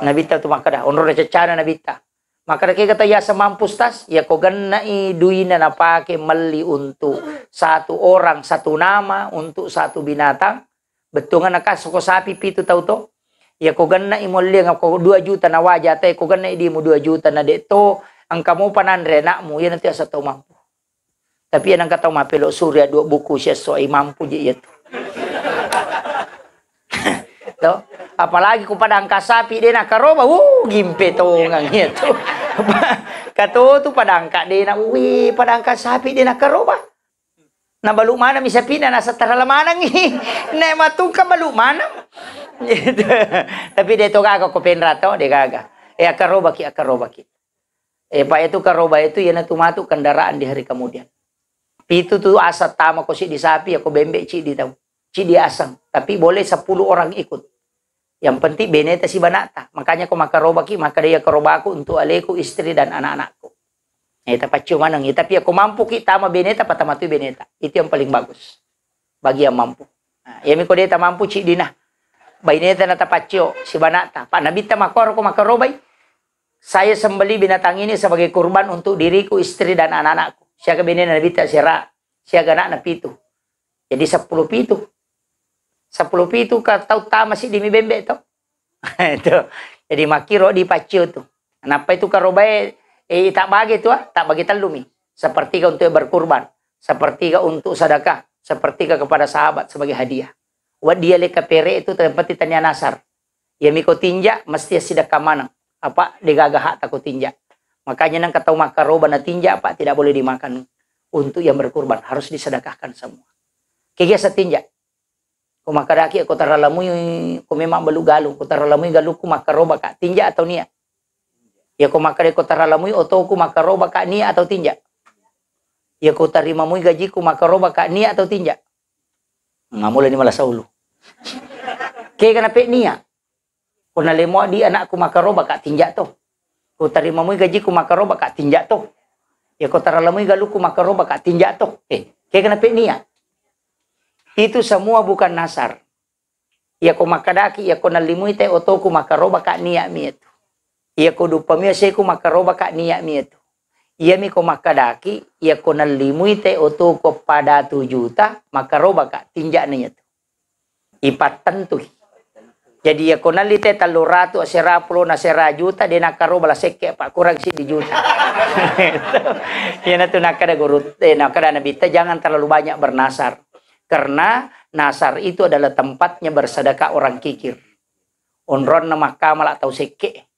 Nabita tu makada orang na cacana Nabita? makada ke kata ya semampus tas ya ko gannai duina na pake mali untuk satu orang satu nama untuk satu binatang betungan nak kaso ko sapi pitu tau to ya ko gannai molli nga ko 2 juta na wajah tay ko gannai di mu 2 juta na de to ang kamu panandre nakmu ya nanti asa tau mampu tapi yang kata pelok surya dua buku siya soai mampu je ya tu. *laughs* Tuh apalagi ku angka sapi dia nak karoba wuh gimpe tongang itu kato tu *laughs* oh, pada angka dia nak pada angka sapi dia nak karoba nah balu mana misa pindah nasa taralamanang ni *laughs* na matung kan balu mana *laughs* tapi dia tu gaga ko tau, dia gaga eh karoba ki karoba ki eh pak itu karoba itu yana tumatuk kendaraan di hari kemudian itu tu asat tamak di sapi aku bembek ci di tahu ci di asang tapi boleh sepuluh orang ikut yang penting beneta si banata. Makanya aku makan ki, maka dia karoba aku untuk aleku istri dan anak-anakku. Eta nah, pacuman nang tapi aku ya mampu kita tama beneta pertama tu beneta. Itu yang paling bagus. Bagi yang mampu. Nah, ya miko dia mampu cik dina. Beneta nata pacu si banata. Pak Nabi ta makor ko robai. Saya sembeli binatang ini sebagai kurban untuk diriku, istri dan anak-anakku. Siaga beneta Nabi tak sira. Siaga anak nabi itu. Jadi sepuluh pitu. Sepuluh pi itu tahu tak masih di mi bembek tau. *laughs* itu. Jadi makiro di pacio tu. Kenapa itu kau robai eh, eh, tak bagi tu ah, tak bagi telu mi. Seperti untuk berkurban, seperti untuk sedekah, seperti kepada sahabat sebagai hadiah. Wat dia leka pere itu tempat tanya nasar. Ya mi tinja mesti sedekah mana? Apa digagah tak tinja. Makanya nang kata makan roba na tinja apa tidak boleh dimakan untuk yang berkurban harus disedekahkan semua. Kegiatan tinja ko makadaki ko taralamuy Ku memang galung. galu ko galung galu ko roba kak tinja atau nia ya ko ku ko atau ku ko roba kak nia atau tinja ya ko tarimamu gaji ko roba kak nia atau tinja ngamula ni malasaulu Kek kanape nia ko nalemo di anak ko roba kak tinja toh? ko tarimamu gaji ko roba kak tinja to ya ko galung galu ko roba kak tinja toh? eh kaya nia itu semua bukan nasar. Ia ya ko makadaki, ia ya ko nalimui te otoku makaroba kak niya mi itu. Ia ya ko dupamia se ku makaroba kak niya mi itu. Ia mi ko makadaki, ia ko nalimui te otoku pada tu juta makaroba kak tinjak niya itu. Ipat tentu. Jadi ia ko nali te talo ratu asera puluh nasera juta dia nakaroba la seke pak kurang si di juta. *laughs* Ia natu nakada guru, eh, nakada nabita jangan terlalu banyak bernasar karena nasar itu adalah tempatnya bersedekah orang kikir. Onron nama kamal atau seke.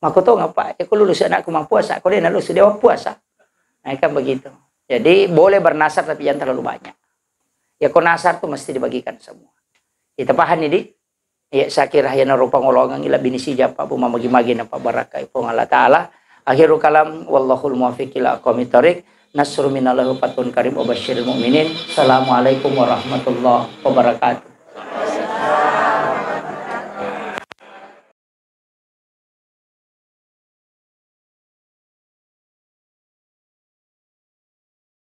Maka tahu nggak Pak? Ya, aku lulus anakku mau puasa. Kalau dia lulus dia mau puasa. Nah, kan begitu. Jadi boleh bernasar tapi jangan terlalu banyak. Ya kau nasar tuh mesti dibagikan semua. Kita paham ini? Ya saya kira yang rupa ngolongan ila bini sijapa buma magi-magi napa barakai pengalah ta'ala. Akhirul kalam wallahul muafiq ila akumitarik nasru minallahu fatun karim wa mu'minin. Assalamualaikum warahmatullahi wabarakatuh.